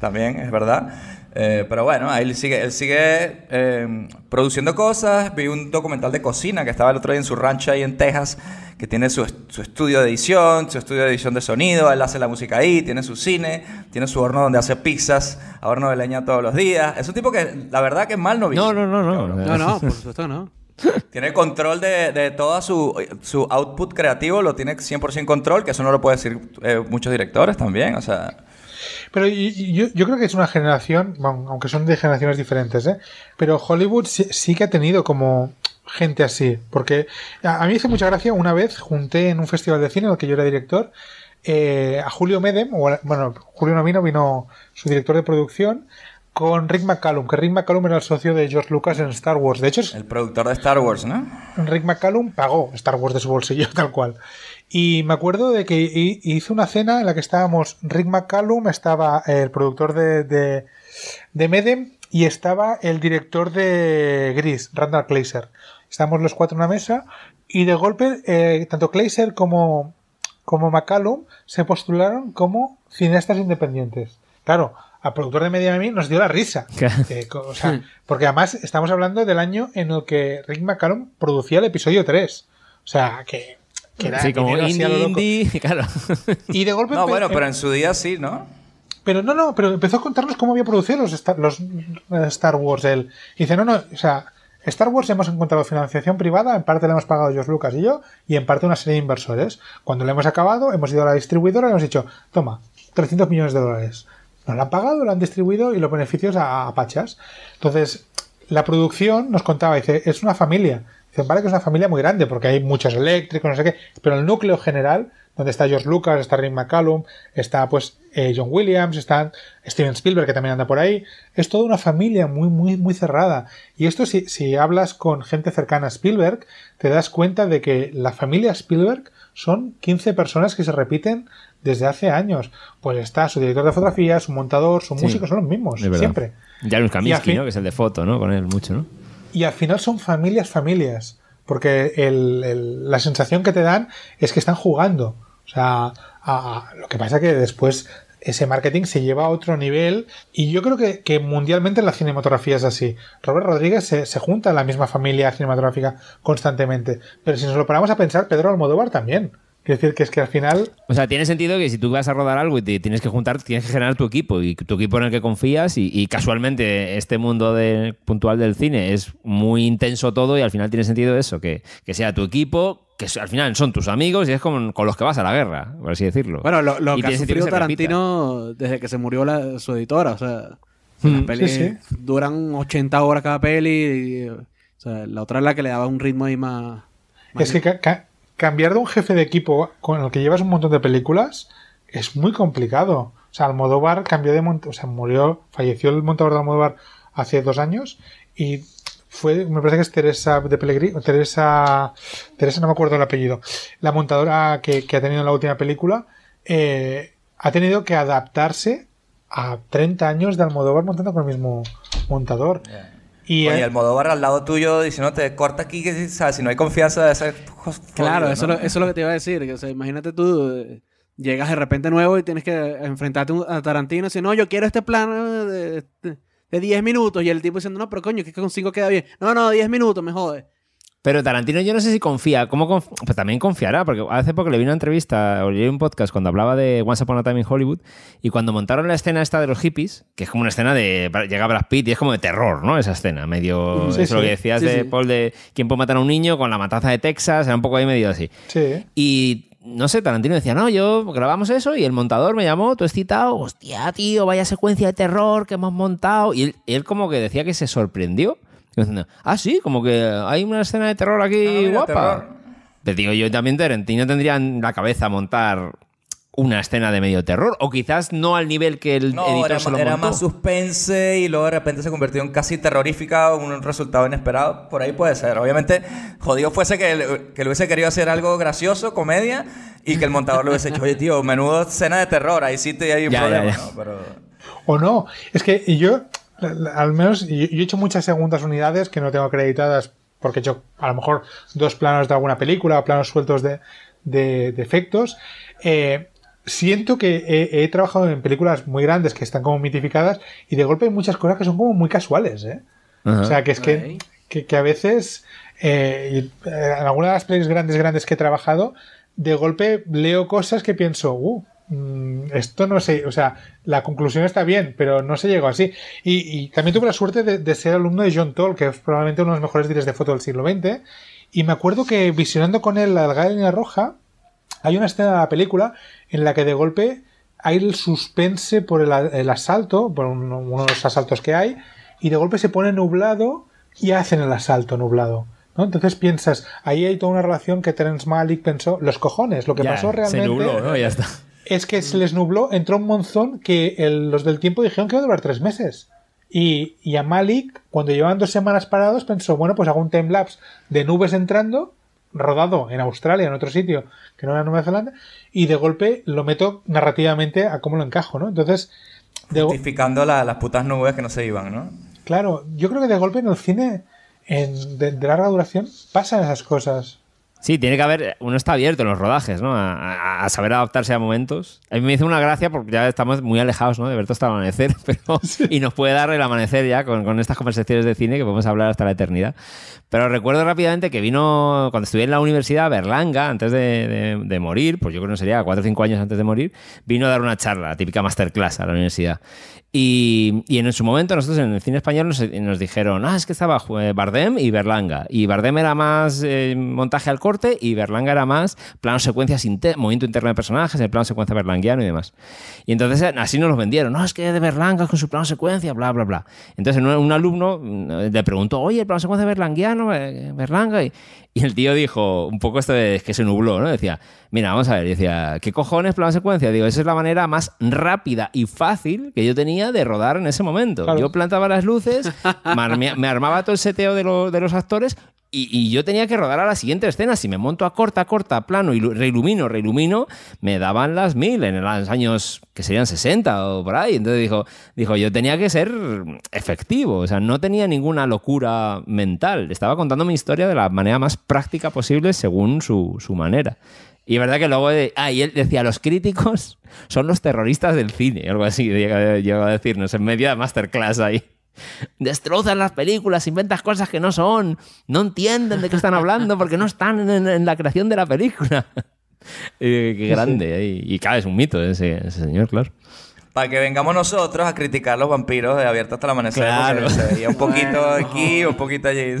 también, es verdad. Eh, pero bueno, ahí sigue, él sigue em, produciendo cosas. Vi un documental de cocina que estaba el otro día en su rancho ahí en Texas, que tiene su, su, estudio de edición, su estudio de edición de sonido, él hace la música ahí, tiene su cine, tiene su horno donde hace pizzas, a horno de leña todos los días. Es un tipo que la verdad que es mal no No, no, no, no. No, por supuesto no. *laughs* Tiene control de, de todo su, su output creativo, lo tiene 100% control, que eso no lo puede decir eh, muchos directores también, o sea... Pero yo, creo que es una generación, aunque son de generaciones diferentes, ¿eh? pero Hollywood sí, que ha tenido como gente así. Porque a, mí me hizo mucha gracia una vez junté en un festival de cine en el que yo era director eh, a Julio Medem, o bueno, Julio Nomino vino su director de producción, con Rick McCallum, que Rick McCallum era el socio de George Lucas en Star Wars. De hecho, el productor de Star Wars, ¿no? Rick McCallum pagó Star Wars de su bolsillo, *laughs* tal cual. Y me acuerdo de que hice una cena en la que estábamos Rick McCallum, estaba el productor de, de, Medem y estaba el director de Gris, Randall Kleiser. Estábamos los cuatro en una mesa y de golpe eh, tanto Kleiser como, como McCallum se postularon como cineastas independientes. Claro, al productor de Media Mí nos dio la risa. *laughs* Eh, porque además estamos hablando del año en el que Rick McCallum producía el episodio 3. O sea, que sí, como *laughs* Y de golpe... No, bueno, pero em- en su día sí, ¿no? Pero no, no, pero empezó a contarnos cómo había producido los Star, los eh, Star Wars él. dice, no, no, o sea, Star Wars hemos encontrado financiación privada, en parte la hemos pagado George Lucas y yo, y en parte una serie de inversores. Cuando la hemos acabado, hemos ido a la distribuidora y hemos dicho, toma, 300 millones de dólares. Nos la han pagado, la han distribuido y los beneficios a, a Pachas. Entonces, la producción nos contaba, dice, es una familia parece que es una familia muy grande porque hay muchos eléctricos, no sé qué, pero el núcleo general, donde está George Lucas, está Rick McCallum, está pues eh, John Williams, está Steven Spielberg que también anda por ahí, es toda una familia muy, muy, muy cerrada. Y esto si, si hablas con gente cercana a Spielberg, te das cuenta de que la familia Spielberg son 15 personas que se repiten desde hace años. Pues está su director de fotografía, su montador, su músico, son los mismos, siempre. Ya ¿no? Que es el de foto, ¿no? Con él mucho, ¿no? y al final son familias, familias, porque la sensación que te dan es que están jugando. O sea, lo que pasa que después ese marketing se lleva a otro nivel y yo creo que, mundialmente la cinematografía es así. Robert Rodríguez se, se, junta a la misma familia cinematográfica constantemente, pero si nos lo paramos a pensar, Pedro Almodóvar también. Quiero decir que es que al final. O sea, tiene sentido que si tú vas a rodar algo y tienes que juntar, tienes que generar tu equipo y tu equipo en el que confías. Y, casualmente, este mundo de, puntual del cine es muy intenso todo y al final tiene sentido eso, que, sea tu equipo, que al final son tus amigos y es con, con, los que vas a la guerra, por así decirlo. Bueno, lo, lo que ha sufrido Tarantino desde que se murió su editora, o sea, las mm, pelis duran 80 horas cada peli, y, la otra es la que le daba un ritmo ahí más... es que cambiar de un jefe de equipo con el que llevas un montón de películas es muy complicado. O sea, Almodóvar cambió de montador, o sea, murió, falleció el montador de Almodóvar hace dos años y fue, me parece que es Teresa de Pellegrini, Teresa, Teresa no me acuerdo el apellido, la montadora que, ha tenido en la última película, eh, ha tenido que adaptarse a 30 años de Almodóvar montando con el mismo montador. Y Oye, el barra al lado tuyo te corta aquí, que, si no hay confianza de hacer... Claro, eso, es lo que te iba a decir. O sea, imagínate tú, eh, llegas de repente nuevo y tienes que eh, enfrentarte a Tarantino y decir, no, yo quiero este plano eh, de, de, 10 minutos. Y el tipo diciendo, no, pero coño, que con 5 queda bien. No, no, 10 minutos, me jode. Pero Tarantino yo no sé si confía, como pues también confiará, porque hace poco le vi una entrevista o leí un podcast cuando hablaba de Once Upon a Time in Hollywood y cuando montaron la escena esta de los hippies, que es como una escena de llega Brad Pitt y es como de terror, ¿no? Esa escena, medio sí, eso lo que decías de Paul de quién puede matar a un niño con la matanza de Texas, era un poco ahí medio así. Sí. Y no sé, Tarantino decía, no, yo grabamos eso y el montador me llamó, tú has citado, hostia, tío, vaya secuencia de terror que hemos montado. Y él como que decía que se sorprendió ah, sí, como que hay una escena de terror aquí ah, guapa. Te digo yo también, Tarantino tendría tendrían la cabeza montar una escena de medio terror, o quizás no al nivel que el editor era, se lo era más suspense y luego de repente se convirtió en casi terrorífica, o un resultado inesperado, por ahí puede ser. Obviamente, jodido fuese que, que lo hubiese querido hacer algo gracioso, comedia, y que el montador lo hubiese hecho, oye tío, menudo escena de terror, ahí sí te hay un problema. O no, es que yo, al menos yo, he hecho muchas segundas unidades que no tengo acreditadas porque he hecho a lo mejor dos planos de alguna película o planos sueltos de, efectos. Eh, siento que he, trabajado en películas muy grandes que están como mitificadas y de golpe hay muchas cosas que son como muy casuales. ¿eh? O sea, que es que, que, a veces eh, en alguna de las películas grandes, grandes que he trabajado, de golpe leo cosas que pienso, uh, Mm, esto no sé, o sea, la conclusión está bien, pero no se llegó así. Y, también tuve la suerte de, ser alumno de John Toll, que es probablemente uno de los mejores directores de foto del siglo XX. Y me acuerdo que visionando con él la delgada roja, hay una escena de la película en la que de golpe hay el suspense por el, asalto, por uno, de los asaltos que hay, y de golpe se pone nublado y hacen el asalto nublado. ¿no? Entonces piensas, ahí hay toda una relación que Terence Malik pensó, los cojones, lo que pasó realmente. Se nubló, ¿no? Ya está es que se mm. les nubló, entró un monzón que los del tiempo dijeron que iba a durar tres meses. Y, a Malik, cuando llevaban dos semanas parados, pensó, bueno, pues hago un timelapse de nubes entrando, rodado en Australia, en otro sitio, que no era Nueva Zelanda, y de golpe lo meto narrativamente a cómo lo encajo, ¿no? Entonces... De Justificando la, las putas nubes que no se iban, ¿no? Claro, yo creo que de golpe en el cine en, de larga duración pasan esas cosas. Sí, tiene que haber. Uno está abierto en los rodajes, ¿no? A, saber adaptarse a momentos. A mí me hizo una gracia porque ya estamos muy alejados, ¿no? De ver todo hasta el amanecer, *laughs* *laughs* Y nos puede dar el amanecer ya con, estas conversaciones de cine que podemos hablar hasta la eternidad. Pero recuerdo rápidamente que vino, cuando estuve en la universidad, Berlanga, antes de, morir, pues yo creo que sería cuatro o cinco años antes de morir, vino a dar una charla, la típica masterclass a la universidad. Y, en su momento nosotros en el cine español nos, dijeron, ah, es que estaba eh, Bardem y Berlanga. Y Bardem era más eh, montaje al y Berlanga era más plano secuencias, inter movimiento interno de personajes, el plano secuencia berlanguiano y demás. Y entonces eh, así nos los vendieron. No, es que de Berlanga con su plano secuencia, bla, bla, bla. Entonces un, alumno mm, le preguntó, oye, el plano secuencia berlanguiano, eh, Berlanga. Y, y, el tío dijo, un poco esto de, que se nubló, ¿no? Decía, mira, vamos a ver, decía, ¿qué cojones plano secuencia? Digo, esa es la manera más rápida y fácil que yo tenía de rodar en ese momento. Yo plantaba las luces, *laughs* me armaba todo el seteo de, de los actores y, yo tenía que rodar a la siguiente escena. Si me monto a corta, corta, plano y reilumino, reilumino, me daban las mil en los años que serían 60 o por ahí. Entonces dijo, dijo, yo tenía que ser efectivo. O sea, no tenía ninguna locura mental. Estaba contando mi historia de la manera más práctica posible según su, su manera. Y es verdad que luego. De, ah, y él decía: los críticos son los terroristas del cine, algo así. llegó a decirnos en media masterclass ahí. Destrozan las películas, inventas cosas que no son, no entienden de qué están hablando porque no están en, la creación de la película. *laughs* qué grande. Y, claro, es un mito ese, señor, claro para que vengamos nosotros a criticar los vampiros de Abierto hasta el amanecer. Claro. Se un poquito aquí, un poquito allí.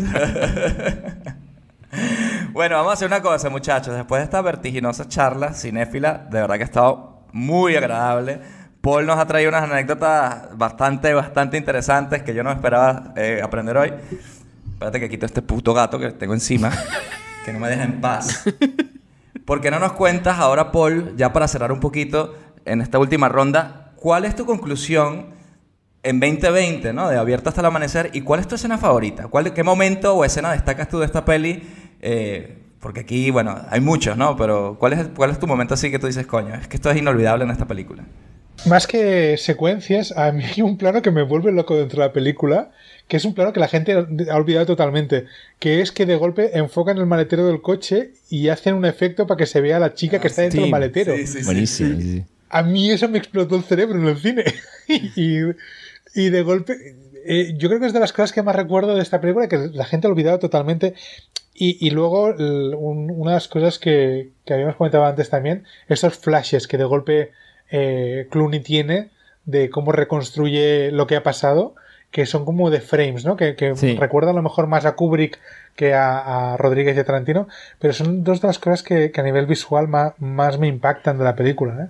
*laughs* bueno, vamos a hacer una cosa, muchachos. Después de esta vertiginosa charla cinéfila, de verdad que ha estado muy agradable. Paul nos ha traído unas anécdotas bastante, bastante interesantes que yo no esperaba eh, aprender hoy. Espérate que quito este puto gato que tengo encima, *laughs* que no me deja en paz. ¿Por qué no nos cuentas ahora, Paul, ya para cerrar un poquito en esta última ronda, cuál es tu conclusión en 2020, ¿no? De Abierto hasta el amanecer, y cuál es tu escena favorita? ¿Cuál, ¿Qué momento o escena destacas tú de esta peli? Eh, porque aquí, bueno, hay muchos, ¿no? Pero ¿cuál es, ¿cuál es tu momento así que tú dices, coño, es que esto es inolvidable en esta película? Más que secuencias, a mí hay un plano que me vuelve loco dentro de la película, que es un plano que la gente ha olvidado totalmente, que es que de golpe enfocan el maletero del coche y hacen un efecto para que se vea la chica que ah, está dentro del maletero. A mí eso me explotó el cerebro en el cine. *laughs* y, de golpe, eh, yo creo que es de las cosas que más recuerdo de esta película, que la gente ha olvidado totalmente. Y, luego, una de las cosas que, que habíamos comentado antes también, esos flashes que de golpe eh, Clooney tiene de cómo reconstruye lo que ha pasado, que son como de frames, ¿no? Que, que recuerda a lo mejor más a Kubrick que a, Rodríguez de Tarantino, pero son dos de las cosas que, a nivel visual más, me impactan de la película, ¿eh?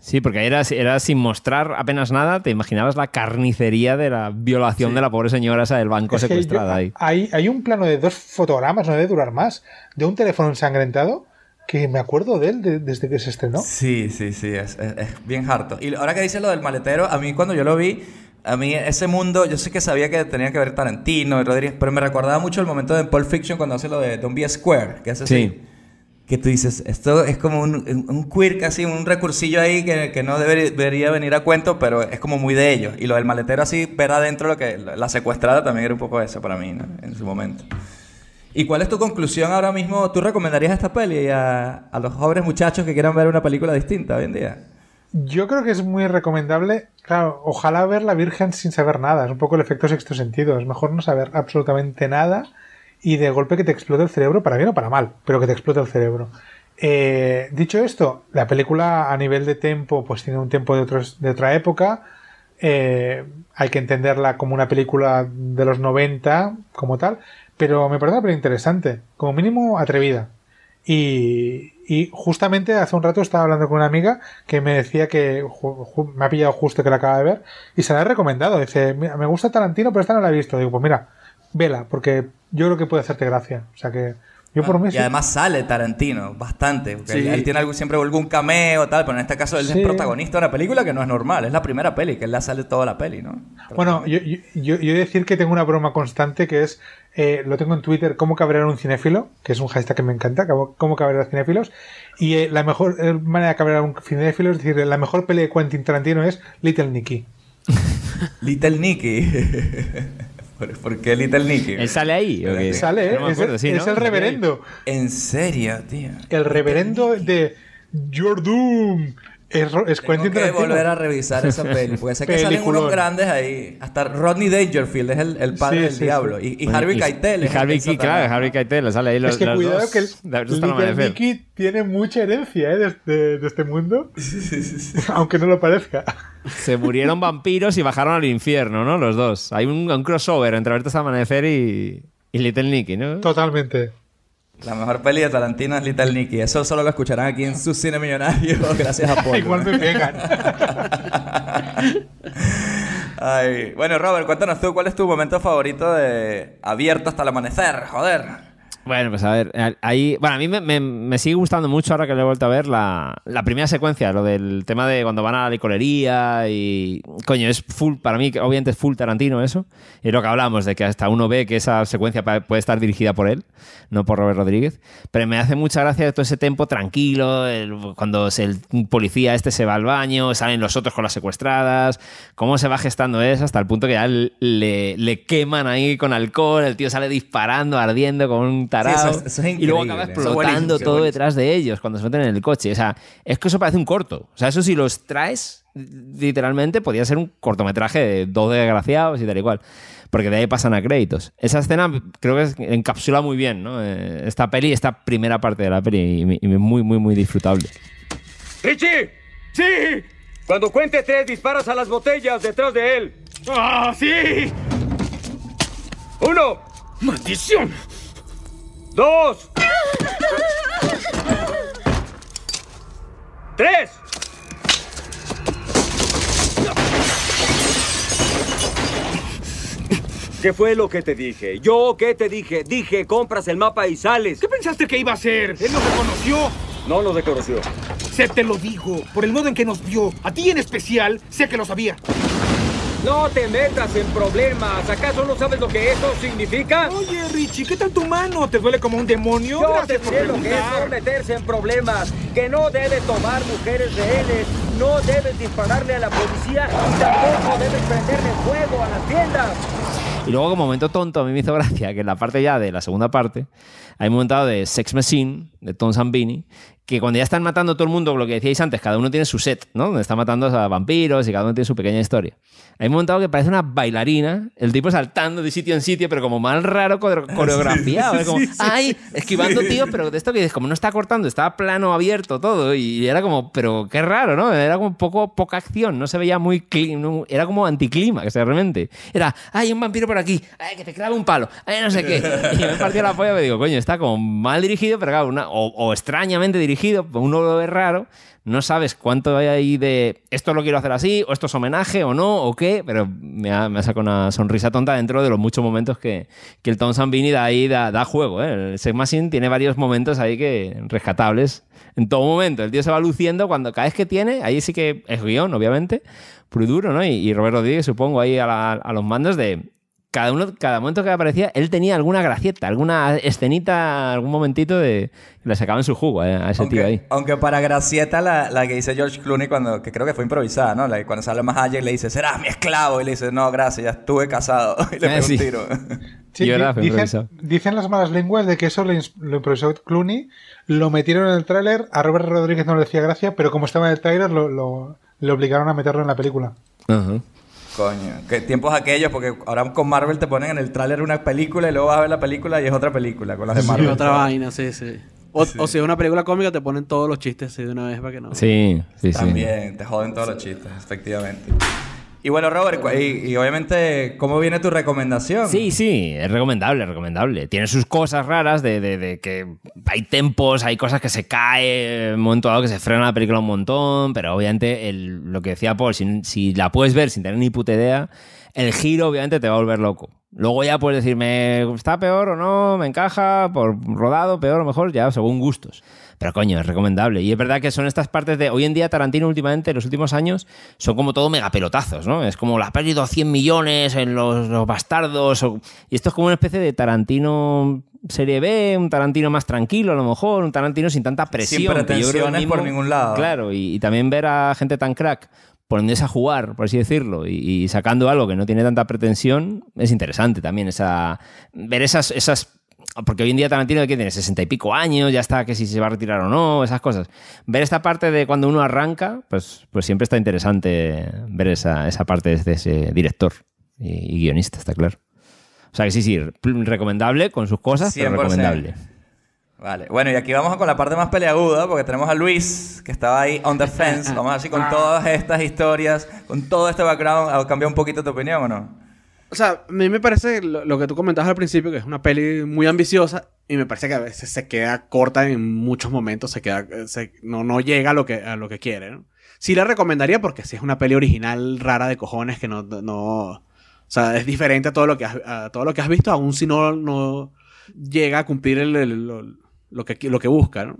Sí, porque era, era, sin mostrar apenas nada, te imaginabas la carnicería de la violación de la pobre señora esa del banco secuestrada ahí. Hay, hay, un plano de dos fotogramas, no debe durar más, de un teléfono ensangrentado que me acuerdo de él desde que se estrenó. Sí, sí, sí, es, es, bien harto. Y ahora que dices lo del maletero, a mí cuando yo lo vi, a mí ese mundo, yo sé que sabía que tenía que ver Tarantino y Rodríguez, pero me recordaba mucho el momento de Pulp Fiction cuando hace lo de Don't Be Square, que hace así. Sí. Que tú dices, esto es como un, un quirk así, un recursillo ahí que, que no debería venir a cuento, pero es como muy de ellos. Y lo del maletero así, ver adentro lo que... La secuestrada también era un poco eso para mí, En su momento. ¿Y cuál es tu conclusión ahora mismo? ¿Tú recomendarías esta peli a, los jóvenes muchachos que quieran ver una película distinta hoy en día? Yo creo que es muy recomendable, claro, ojalá ver La Virgen sin saber nada, es un poco el efecto sexto sentido, es mejor no saber absolutamente nada y de golpe que te explote el cerebro, para bien o para mal, pero que te explote el cerebro. Eh, dicho esto, la película a nivel de tiempo, pues tiene un tiempo de, otra época, eh, hay que entenderla como una película de los 90 como tal, pero me parece una interesante, como mínimo atrevida. Y, justamente hace un rato estaba hablando con una amiga que me decía que me ha pillado justo que la acaba de ver y se la ha recomendado. Dice, me gusta Tarantino, pero esta no la he visto. Digo, pues mira, vela, porque yo creo que puede hacerte gracia. O sea que Ah, y además sale Tarantino bastante. Porque él, tiene algo, siempre algún cameo, tal, pero en este caso él es protagonista de una película que no es normal. Es la primera peli, que él la sale toda la peli, ¿no? Bueno, yo, yo, yo, decir que tengo una broma constante que es. Eh, lo tengo en Twitter, ¿Cómo cabrear un cinéfilo? Que es un hashtag que me encanta, ¿Cómo cabrear a los cinéfilos? Y eh, la mejor eh, manera de cabrear a un cinéfilo es decir, la mejor peli de Quentin Tarantino es Little Nicky. *laughs* Little Nicky. *laughs* ¿Por qué Little Nicky? Él sale ahí. Sale, es, el, reverendo. ¿En serio, tío? El reverendo de Jordun. Es, es Tengo que volver a revisar esa *laughs* peli. Porque sé que salen unos grandes ahí. Hasta Rodney Dangerfield es el, el padre del diablo. Y, Harvey Keitel. Y, Harvey, Keitel, claro, Harvey Keitel. Sale ahí los, es que cuidado dos, que el Nicky tiene mucha herencia ¿eh? de, este mundo. *laughs* *laughs* Aunque no lo parezca. Se murieron vampiros y bajaron al infierno, ¿no? Los dos. Hay un, crossover entre Verte hasta amanecer y, y Little Nicky, ¿no? Totalmente. La mejor peli de Tarantino es Little Nicky. Eso solo lo escucharán aquí en ah. su cine millonario. *laughs* Gracias a Paul. *laughs* Igual me pegan. *laughs* Bueno, Robert, cuéntanos tú, ¿cuál es tu momento favorito de Abierto hasta el amanecer? Joder. Bueno, pues a ver, ahí. Bueno, a mí me, sigue gustando mucho ahora que le he vuelto a ver la, la, primera secuencia, lo del tema de cuando van a la licorería y. Coño, es full, para mí, obviamente es full Tarantino eso. Y lo que hablamos de que hasta uno ve que esa secuencia puede estar dirigida por él, no por Robert Rodríguez. Pero me hace mucha gracia todo ese tempo tranquilo, cuando el policía este se va al baño, salen los otros con las secuestradas, cómo se va gestando eso hasta el punto que ya le, le queman ahí con alcohol, el tío sale disparando, ardiendo con un y luego acaba explotando todo detrás de ellos cuando se meten en el coche. O sea, es que eso parece un corto. O sea, eso si los traes, literalmente, podría ser un cortometraje de dos desgraciados y tal y cual. Porque de ahí pasan a créditos. Esa escena creo que encapsula muy bien, eh, Esta peli, esta primera parte de la peli, y muy, muy, muy disfrutable. ¡Richie! ¡Sí! Cuando cuente tres, disparas a las botellas detrás de él. ¡Ah, sí! ¡Uno! ¡Maldición! dos, tres. ¿Qué fue lo que te dije? ¿Yo qué te dije? Dije, compras el mapa y sales. ¿Qué pensaste que iba a hacer? Él lo reconoció. No lo reconoció. Se te lo dijo, por el modo en que nos vio. A ti en especial, sé que lo sabía. No te metas en problemas. ¿Acaso no sabes lo que eso significa? Oye, Richie, ¿qué tal tu mano? ¿Te duele como un demonio? Yo te por meterse en problemas. Que no debes tomar mujeres rehenes. No debes dispararle a la policía y tampoco debes prenderle fuego a las tiendas. Y luego, como momento tonto, a mí me hizo gracia que en la parte ya de la segunda parte hay un momento de Sex Machine de Tom Zambini, que cuando ya están matando todo el mundo, lo que decíais antes, cada uno tiene su set, ¿no? Donde está matando a vampiros y cada uno tiene su pequeña historia. Hay un momento que parece una bailarina, el tipo saltando de sitio en sitio, pero como mal raro *laughs* coreografiado. es como, ¡ay! Esquivando tío, pero de esto que es como no está cortando, estaba plano abierto todo. Y era como, pero qué raro, ¿no? Era como poco, poca acción, no se veía muy. era como anticlima que realmente. Era, ¡ay, un vampiro por aquí! ¡ay, que te clave un palo! ¡ay, no sé qué! *laughs* Y me partió la polla me digo, coño, está como mal dirigido, pero claro, una o, extrañamente dirigido, un lo ve raro, no sabes cuánto hay ahí de esto lo quiero hacer así, o esto es homenaje, o no, o qué, pero me ha, sacado una sonrisa tonta dentro de los muchos momentos que, el Tom Sambini da ahí, da, juego. ¿eh? El Sex Machine tiene varios momentos ahí que rescatables en todo momento. El tío se va luciendo cuando cada vez que tiene, ahí sí que es guión, obviamente, muy duro, ¿no? Y, Roberto Robert Rodríguez, supongo, ahí a los mandos de cada, uno, cada momento que aparecía, él tenía alguna gracieta, alguna escenita, algún momentito de. Le en su jugo eh, a ese aunque, tío ahí. Aunque para gracieta, la, que dice George Clooney, cuando, que creo que fue improvisada, ¿no? La, cuando sale más allá le dice, será mi esclavo. Y le dice, no, gracias, ya estuve casado. *laughs* Y le eh, un tiro. dicen, dicen, las malas lenguas de que eso lo, improvisó Clooney, lo metieron en el tráiler, a Robert Rodríguez no le decía gracia, pero como estaba en el tráiler, lo, obligaron a meterlo en la película. Ajá. Coño, qué tiempos aquellos, porque ahora con Marvel te ponen en el tráiler una película y luego vas a ver la película y es otra película con las de Marvel. Sí, otra vaina, sí, sí. O, si es una película cómica, te ponen todos los chistes de una vez para que no. Sí, sí, sí. También, te joden todos los chistes, efectivamente. Y bueno, Robert, y, obviamente, ¿cómo viene tu recomendación? Sí, sí, es recomendable, recomendable. Tiene sus cosas raras de, que hay tempos, hay cosas que se cae, un momento dado que se frena la película un montón, pero obviamente lo que decía Paul, si, la puedes ver sin tener ni puta idea, el giro obviamente te va a volver loco. Luego ya puedes decirme, está peor o no, me encaja, por rodado, peor o mejor, ya según gustos. Pero coño, es recomendable. Y es verdad que son estas partes de. Hoy en día, Tarantino, últimamente, en los últimos años, son como todo megapelotazos, ¿no? Es como la pérdida de 100 millones en los, bastardos. y esto es como una especie de Tarantino serie B, un Tarantino más tranquilo a lo mejor, un Tarantino sin tanta presión. Sin pretensiones por ningún lado. Claro, y, también ver a gente tan crack poniéndose a jugar, por así decirlo, y, y, sacando algo que no tiene tanta pretensión, es interesante también esa, ver esas, esas porque hoy en día Tarantino que tiene sesenta y pico años, ya está que si se va a retirar o no, esas cosas. Ver esta parte de cuando uno arranca, pues, pues siempre está interesante ver esa, parte desde ese director y, guionista, está claro. O sea que sí, sí, recomendable con sus cosas, pero recomendable. Vale, bueno, y aquí vamos con la parte más peleaguda, porque tenemos a Luis, que estaba ahí on the fence. *laughs* Vamos así con todas estas historias, con todo este background. cambiar un poquito tu opinión o no? O sea, a mí me parece lo, que tú comentabas al principio, que es una peli muy ambiciosa y me parece que a veces se queda corta en muchos momentos, se queda, eh, no, llega a lo que, a lo que quiere. ¿no? Sí la recomendaría porque sí es una peli original rara de cojones que no, o sea, es diferente a todo lo que has, todo lo que has visto, aún si no, no llega a cumplir lo, que, lo que busca. ¿no?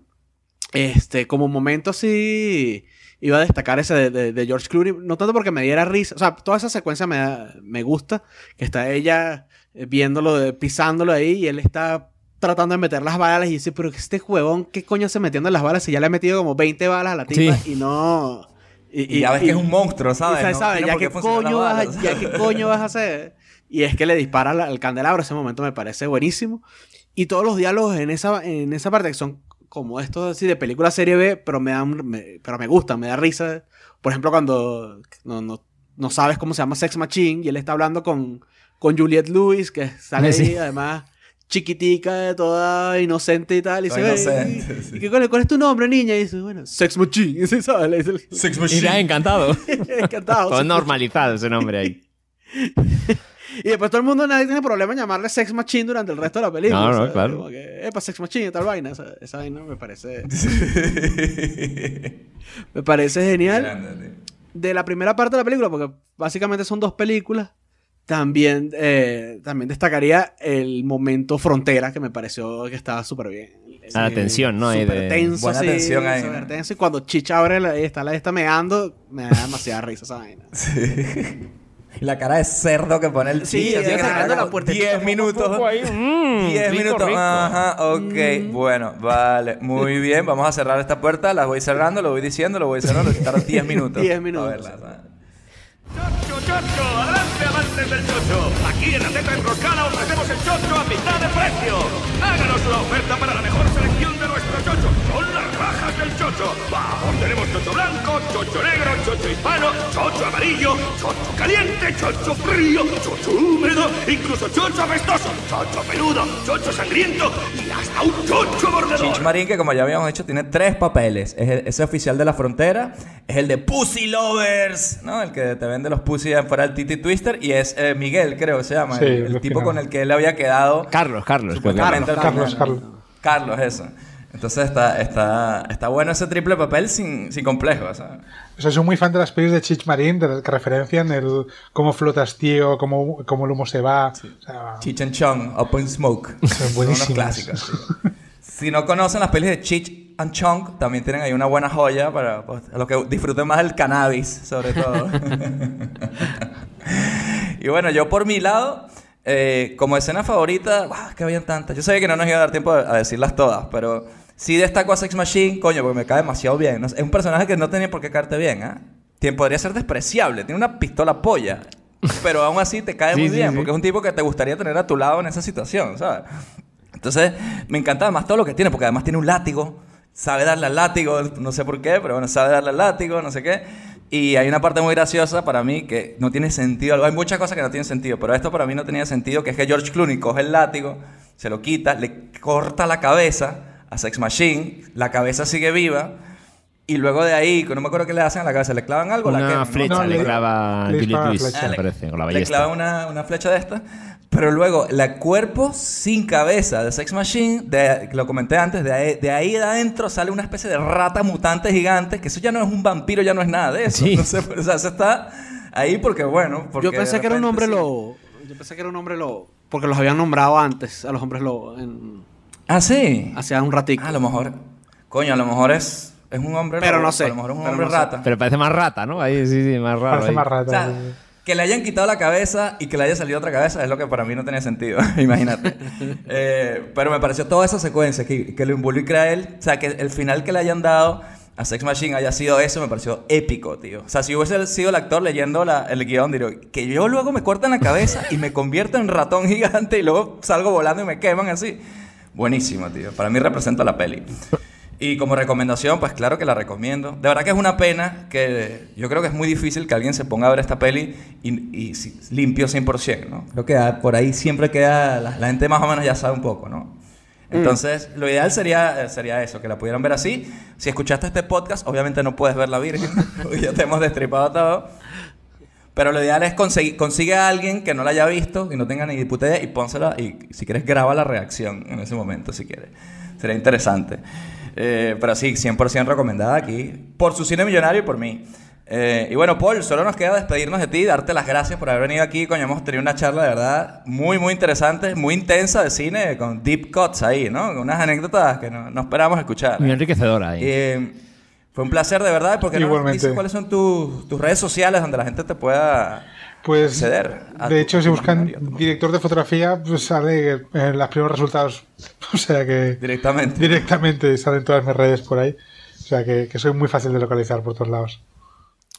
Este, como momento sí iba a destacar ese de, George Clooney, no tanto porque me diera risa, o sea, toda esa secuencia me, me gusta, que está ella eh, viéndolo, eh, pisándolo ahí y él está tratando de meter las balas y dice, pero este huevón, ¿qué coño se metiendo las balas? Si ya le ha metido como 20 balas a la tipa y no... Y, ya ves que es un monstruo, ¿sabes? ya, qué coño vas, a hacer. Y es que le dispara el candelabro, ese momento me parece buenísimo. Y todos los diálogos en esa, en esa parte que son como esto así de película serie B, pero me, pero me gusta, me da risa. Por ejemplo, cuando no, no, no, sabes cómo se llama Sex Machine y él está hablando con, con Juliette Lewis, que sale así ah, ahí, además chiquitica, toda inocente y tal. Y se ve, ¿cuál, es tu nombre, niña? Y dice, bueno, Sex Machine. *laughs* Y se el Sex Machine. Y ha encantado. *laughs* encantado. con normalizado ese nombre ahí. *laughs* Y después todo el mundo, nadie tiene problema en llamarle sex machine durante el resto de la película. No, no, claro. Como que, epa, sex machine y tal vaina. Esa, vaina me parece. *laughs* me parece genial. De la primera parte de la película, porque básicamente son dos películas. También, eh, también destacaría el momento frontera, que me pareció que estaba súper bien. la eh, tensión, ¿no? Súper Buena tensión ahí. Súper Y cuando Chicha abre y está la está meando, me da demasiada risa esa vaina. *laughs* Sí la cara de cerdo que pone el Sí, así cerrando la puerta. 10 minutos. 10 *laughs* mm, minutos. Rico. Ajá, ok. Mm. Bueno, vale. Muy *laughs* bien. Vamos a cerrar esta puerta. Las voy cerrando, lo voy diciendo, lo voy cerrando. estar 10 *laughs* minutos. 10 minutos. A verla. ¡Chocho, chocho! ¡Adelante, amantes del chocho! Aquí en la Atleta Enroscada ofrecemos el chocho a mitad de precio. Háganos la oferta para la mejor selección tenemos chocho blanco, chocho negro, chocho hispano, chocho amarillo, chocho caliente, chocho frío, chocho húmedo, incluso chocho apestoso, chocho peludo, chocho sangriento y hasta un chocho mordedor. Chinch Marín, que como ya habíamos dicho, tiene tres papeles. Es, el, oficial de la frontera, es el de Pussy Lovers, ¿no? El que te vende los pussy fuera del Titi Twister y es eh, Miguel, creo, se llama. el, tipo con el que él había quedado. Carlos, Carlos. Carlos, Carlos, Carlos. Carlos, eso. Entonces está, está, está bueno ese triple papel sin, sin complejo. O sea, soy muy fan de las pelis de Chich Marín, de que referencian el cómo flotas tío, cómo, como el humo se va. Chich and Chong, Open Smoke. Son buenísimas. Son clásicos. si no conocen las pelis de Chich and Chong, también tienen ahí una buena joya para pues, los que disfruten más el cannabis, sobre todo. *laughs* y bueno, yo por mi lado... Eh, como escena favorita, ah, que habían tantas. Yo sabía que no nos iba a dar tiempo a decirlas todas, pero Sí destaco a Sex Machine, coño, porque me cae demasiado bien. es un personaje que no tenía por qué caerte bien, ¿ah? ¿eh? Podría ser despreciable, tiene una pistola polla. Pero aún así te cae *laughs* muy bien, porque es un tipo que te gustaría tener a tu lado en esa situación, ¿sabes? Entonces, me encanta además todo lo que tiene, porque además tiene un látigo, sabe darle al látigo, no sé por qué, pero bueno, sabe darle al látigo, no sé qué. Y hay una parte muy graciosa para mí que no tiene sentido. Hay muchas cosas que no tienen sentido, pero esto para mí no tenía sentido, que es que George Clooney coge el látigo, se lo quita, le corta la cabeza a Sex Machine, la cabeza sigue viva. Y luego de ahí, no me acuerdo qué le hacen a la cabeza, le clavan algo, una la flecha, le, clava parece, la Le clava una, flecha de esta. Pero luego, el cuerpo sin cabeza de Sex Machine, de, lo comenté antes, de ahí, de adentro sale una especie de rata mutante gigante, que eso ya no es un vampiro, ya no es nada de eso. Sí. No *laughs* sé, o sea, eso está ahí porque, bueno. Porque yo pensé que era un hombre lo lobo. Yo pensé que era un hombre lobo. Porque los habían nombrado antes a los hombres lobo Ah, sí. Hace un ratito. Ah, a lo mejor. Coño, a lo mejor es, es un hombre. Pero no sé. A lo mejor es un hombre rata. Pero parece más rata, ¿no? Ahí sí, sí, más raro. Parece más rata. O sea, que le hayan quitado la cabeza y que le haya salido otra cabeza es lo que para mí no tenía sentido, *laughs* imagínate. Eh, pero me pareció toda esa secuencia que, lo involucra a él. O sea, que el final que le hayan dado a Sex Machine haya sido eso, me pareció épico, tío. O sea, si hubiese sido el actor leyendo el guión, diría, que yo luego me cortan la cabeza y me convierto en ratón gigante y luego salgo volando y me queman así. Buenísimo, tío. Para mí representa la peli. Y como recomendación, pues claro que la recomiendo. De verdad que es una pena que yo creo que es muy difícil que alguien se ponga a ver esta peli y, limpio 100%, ¿no? Creo que por ahí siempre queda, la, gente más o menos ya sabe un poco, ¿no? Mm. Entonces, lo ideal sería, sería eso, que la pudieran ver así. Si escuchaste este podcast, obviamente no puedes ver la Virgen, *laughs* ya te hemos destripado todo. Pero lo ideal es consigue a alguien que no la haya visto y no tenga ni y pónsela y si quieres graba la reacción en ese momento si quieres. Sería interesante. Eh, pero sí, 100% recomendada aquí por su cine millonario y por mí. Eh, y bueno, Paul, solo nos queda despedirnos de ti, y darte las gracias por haber venido aquí. Coño, hemos tenido una charla de verdad muy, muy interesante, muy intensa de cine, con deep cuts ahí, ¿no? Unas anécdotas que no, no esperábamos escuchar. Muy enriquecedora ahí. Eh, fue un placer de verdad, porque Igualmente. No cuáles son tus, redes sociales donde la gente te pueda pues, acceder. de hecho, si buscan director de fotografía, pues sale eh, los primeros resultados. *laughs* O sea que. Directamente. Directamente salen todas mis redes por ahí. O sea que, soy muy fácil de localizar por todos lados.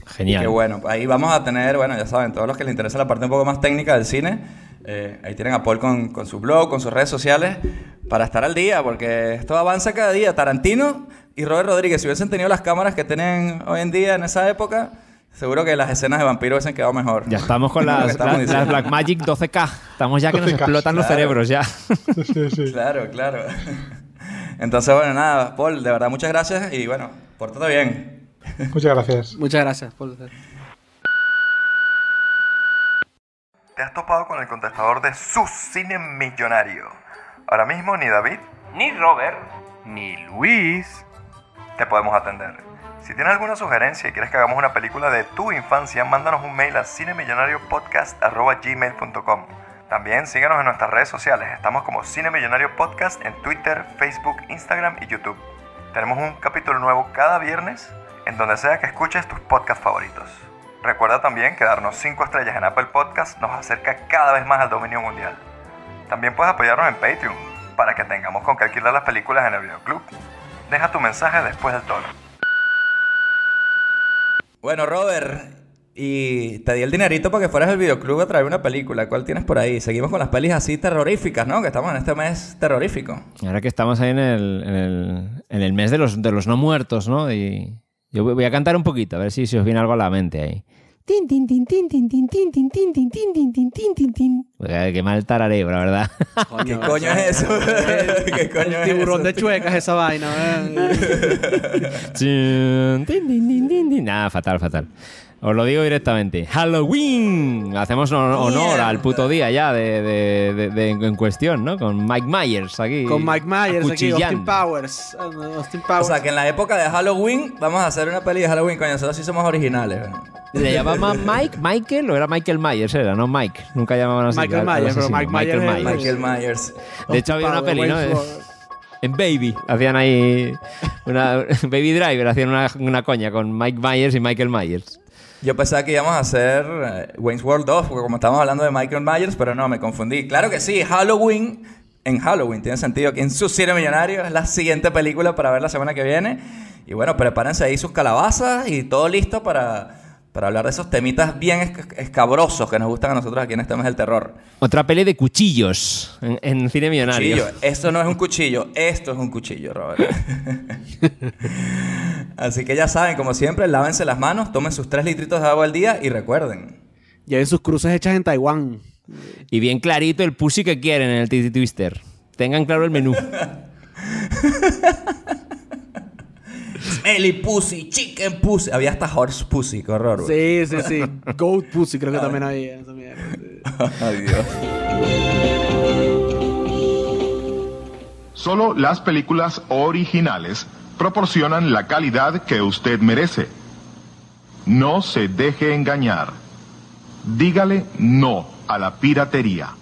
Genial. Y bueno, pues ahí vamos a tener, bueno, ya saben, todos los que les interesa la parte un poco más técnica del cine, eh, ahí tienen a Paul con, con, su blog, con sus redes sociales, para estar al día, porque esto avanza cada día. Tarantino, y Robert Rodríguez, si hubiesen tenido las cámaras que tienen hoy en día en esa época, seguro que las escenas de vampiros hubiesen quedado mejor. Ya estamos con *laughs* las, Black Magic 12K. Estamos ya que nos explotan los cerebros ya. Claro, claro. Entonces, bueno, nada, Paul, de verdad, muchas gracias y bueno, por todo bien. Muchas gracias. muchas gracias, Paul. Te has topado con el contestador de su cine millonario. Ahora mismo ni David, ni Robert, ni Luis te podemos atender. Si tienes alguna sugerencia y quieres que hagamos una película de tu infancia, mándanos un mail a cinemillonariopodcast.gmail.com También síguenos en nuestras redes sociales. Estamos como Cine Millonario Podcast en Twitter, Facebook, Instagram y YouTube. Tenemos un capítulo nuevo cada viernes en donde sea que escuches tus podcasts favoritos. Recuerda también que darnos 5 estrellas en Apple Podcast nos acerca cada vez más al dominio mundial. También puedes apoyarnos en Patreon para que tengamos con qué alquilar las películas en el videoclub. Deja tu mensaje después del tono. Bueno, Robert, y te di el dinerito para que fueras al videoclub a traer una película. ¿Cuál tienes por ahí? Seguimos con las pelis así terroríficas, ¿no? Que estamos en este mes terrorífico. ahora que estamos ahí en el, en el, mes de los, de los no muertos, ¿no? Y yo voy a cantar un poquito, a ver si, si os viene algo a la mente ahí. Tin, tin, tin, tin, tin, tin, tin, tin, tin, tin, tin, tin, tin, tin, tin, tin. Qué mal tarareo, la verdad. ¿Qué coño es eso? ¿Qué coño es tiburón de chuecas esa vaina. Tin tin Nada, fatal, fatal. Os lo digo directamente. Halloween. Hacemos honor al puto día ya de, en cuestión, ¿no? Con Mike Myers aquí. Con Mike Myers aquí, Austin Powers. Austin Powers. O sea, que en la época de Halloween vamos a hacer una peli de Halloween, coño. Nosotros sí somos originales. ¿Le llamaban Mike? ¿Michael? ¿O era Michael Myers? Era, no Mike. Nunca llamaban así. Michael Myers, pero Mike Michael Myers. De hecho, había una peli, ¿no? En Baby hacían ahí una *laughs* Baby Driver hacían una, una coña con Mike Myers y Michael Myers. Yo pensaba que íbamos a hacer eh, Wayne's World 2, porque como estamos hablando de Michael Myers, pero no, me confundí. Claro que sí, Halloween. En Halloween tiene sentido que en su cine millonario es la siguiente película para ver la semana que viene. Y bueno, prepárense ahí sus calabazas y todo listo para para hablar de esos temitas bien escabrosos que nos gustan a nosotros aquí en este mes del terror. Otra pelea de cuchillos en, cine millonario. Cuchillo. Esto no es un cuchillo, esto es un cuchillo, Robert. *laughs* Así que ya saben, como siempre, lávense las manos, tomen sus tres litritos de agua al día y recuerden. Lleven sus cruces hechas en Taiwán. Y bien clarito el pussy que quieren en el Twister. Tengan claro el menú. *laughs* Smelly pussy, chicken pussy. Había hasta horse pussy, qué horror. Sí, sí, sí. Goat pussy creo que también había. Adiós. *laughs* Solo las películas originales proporcionan la calidad que usted merece. No se deje engañar. Dígale no a la piratería.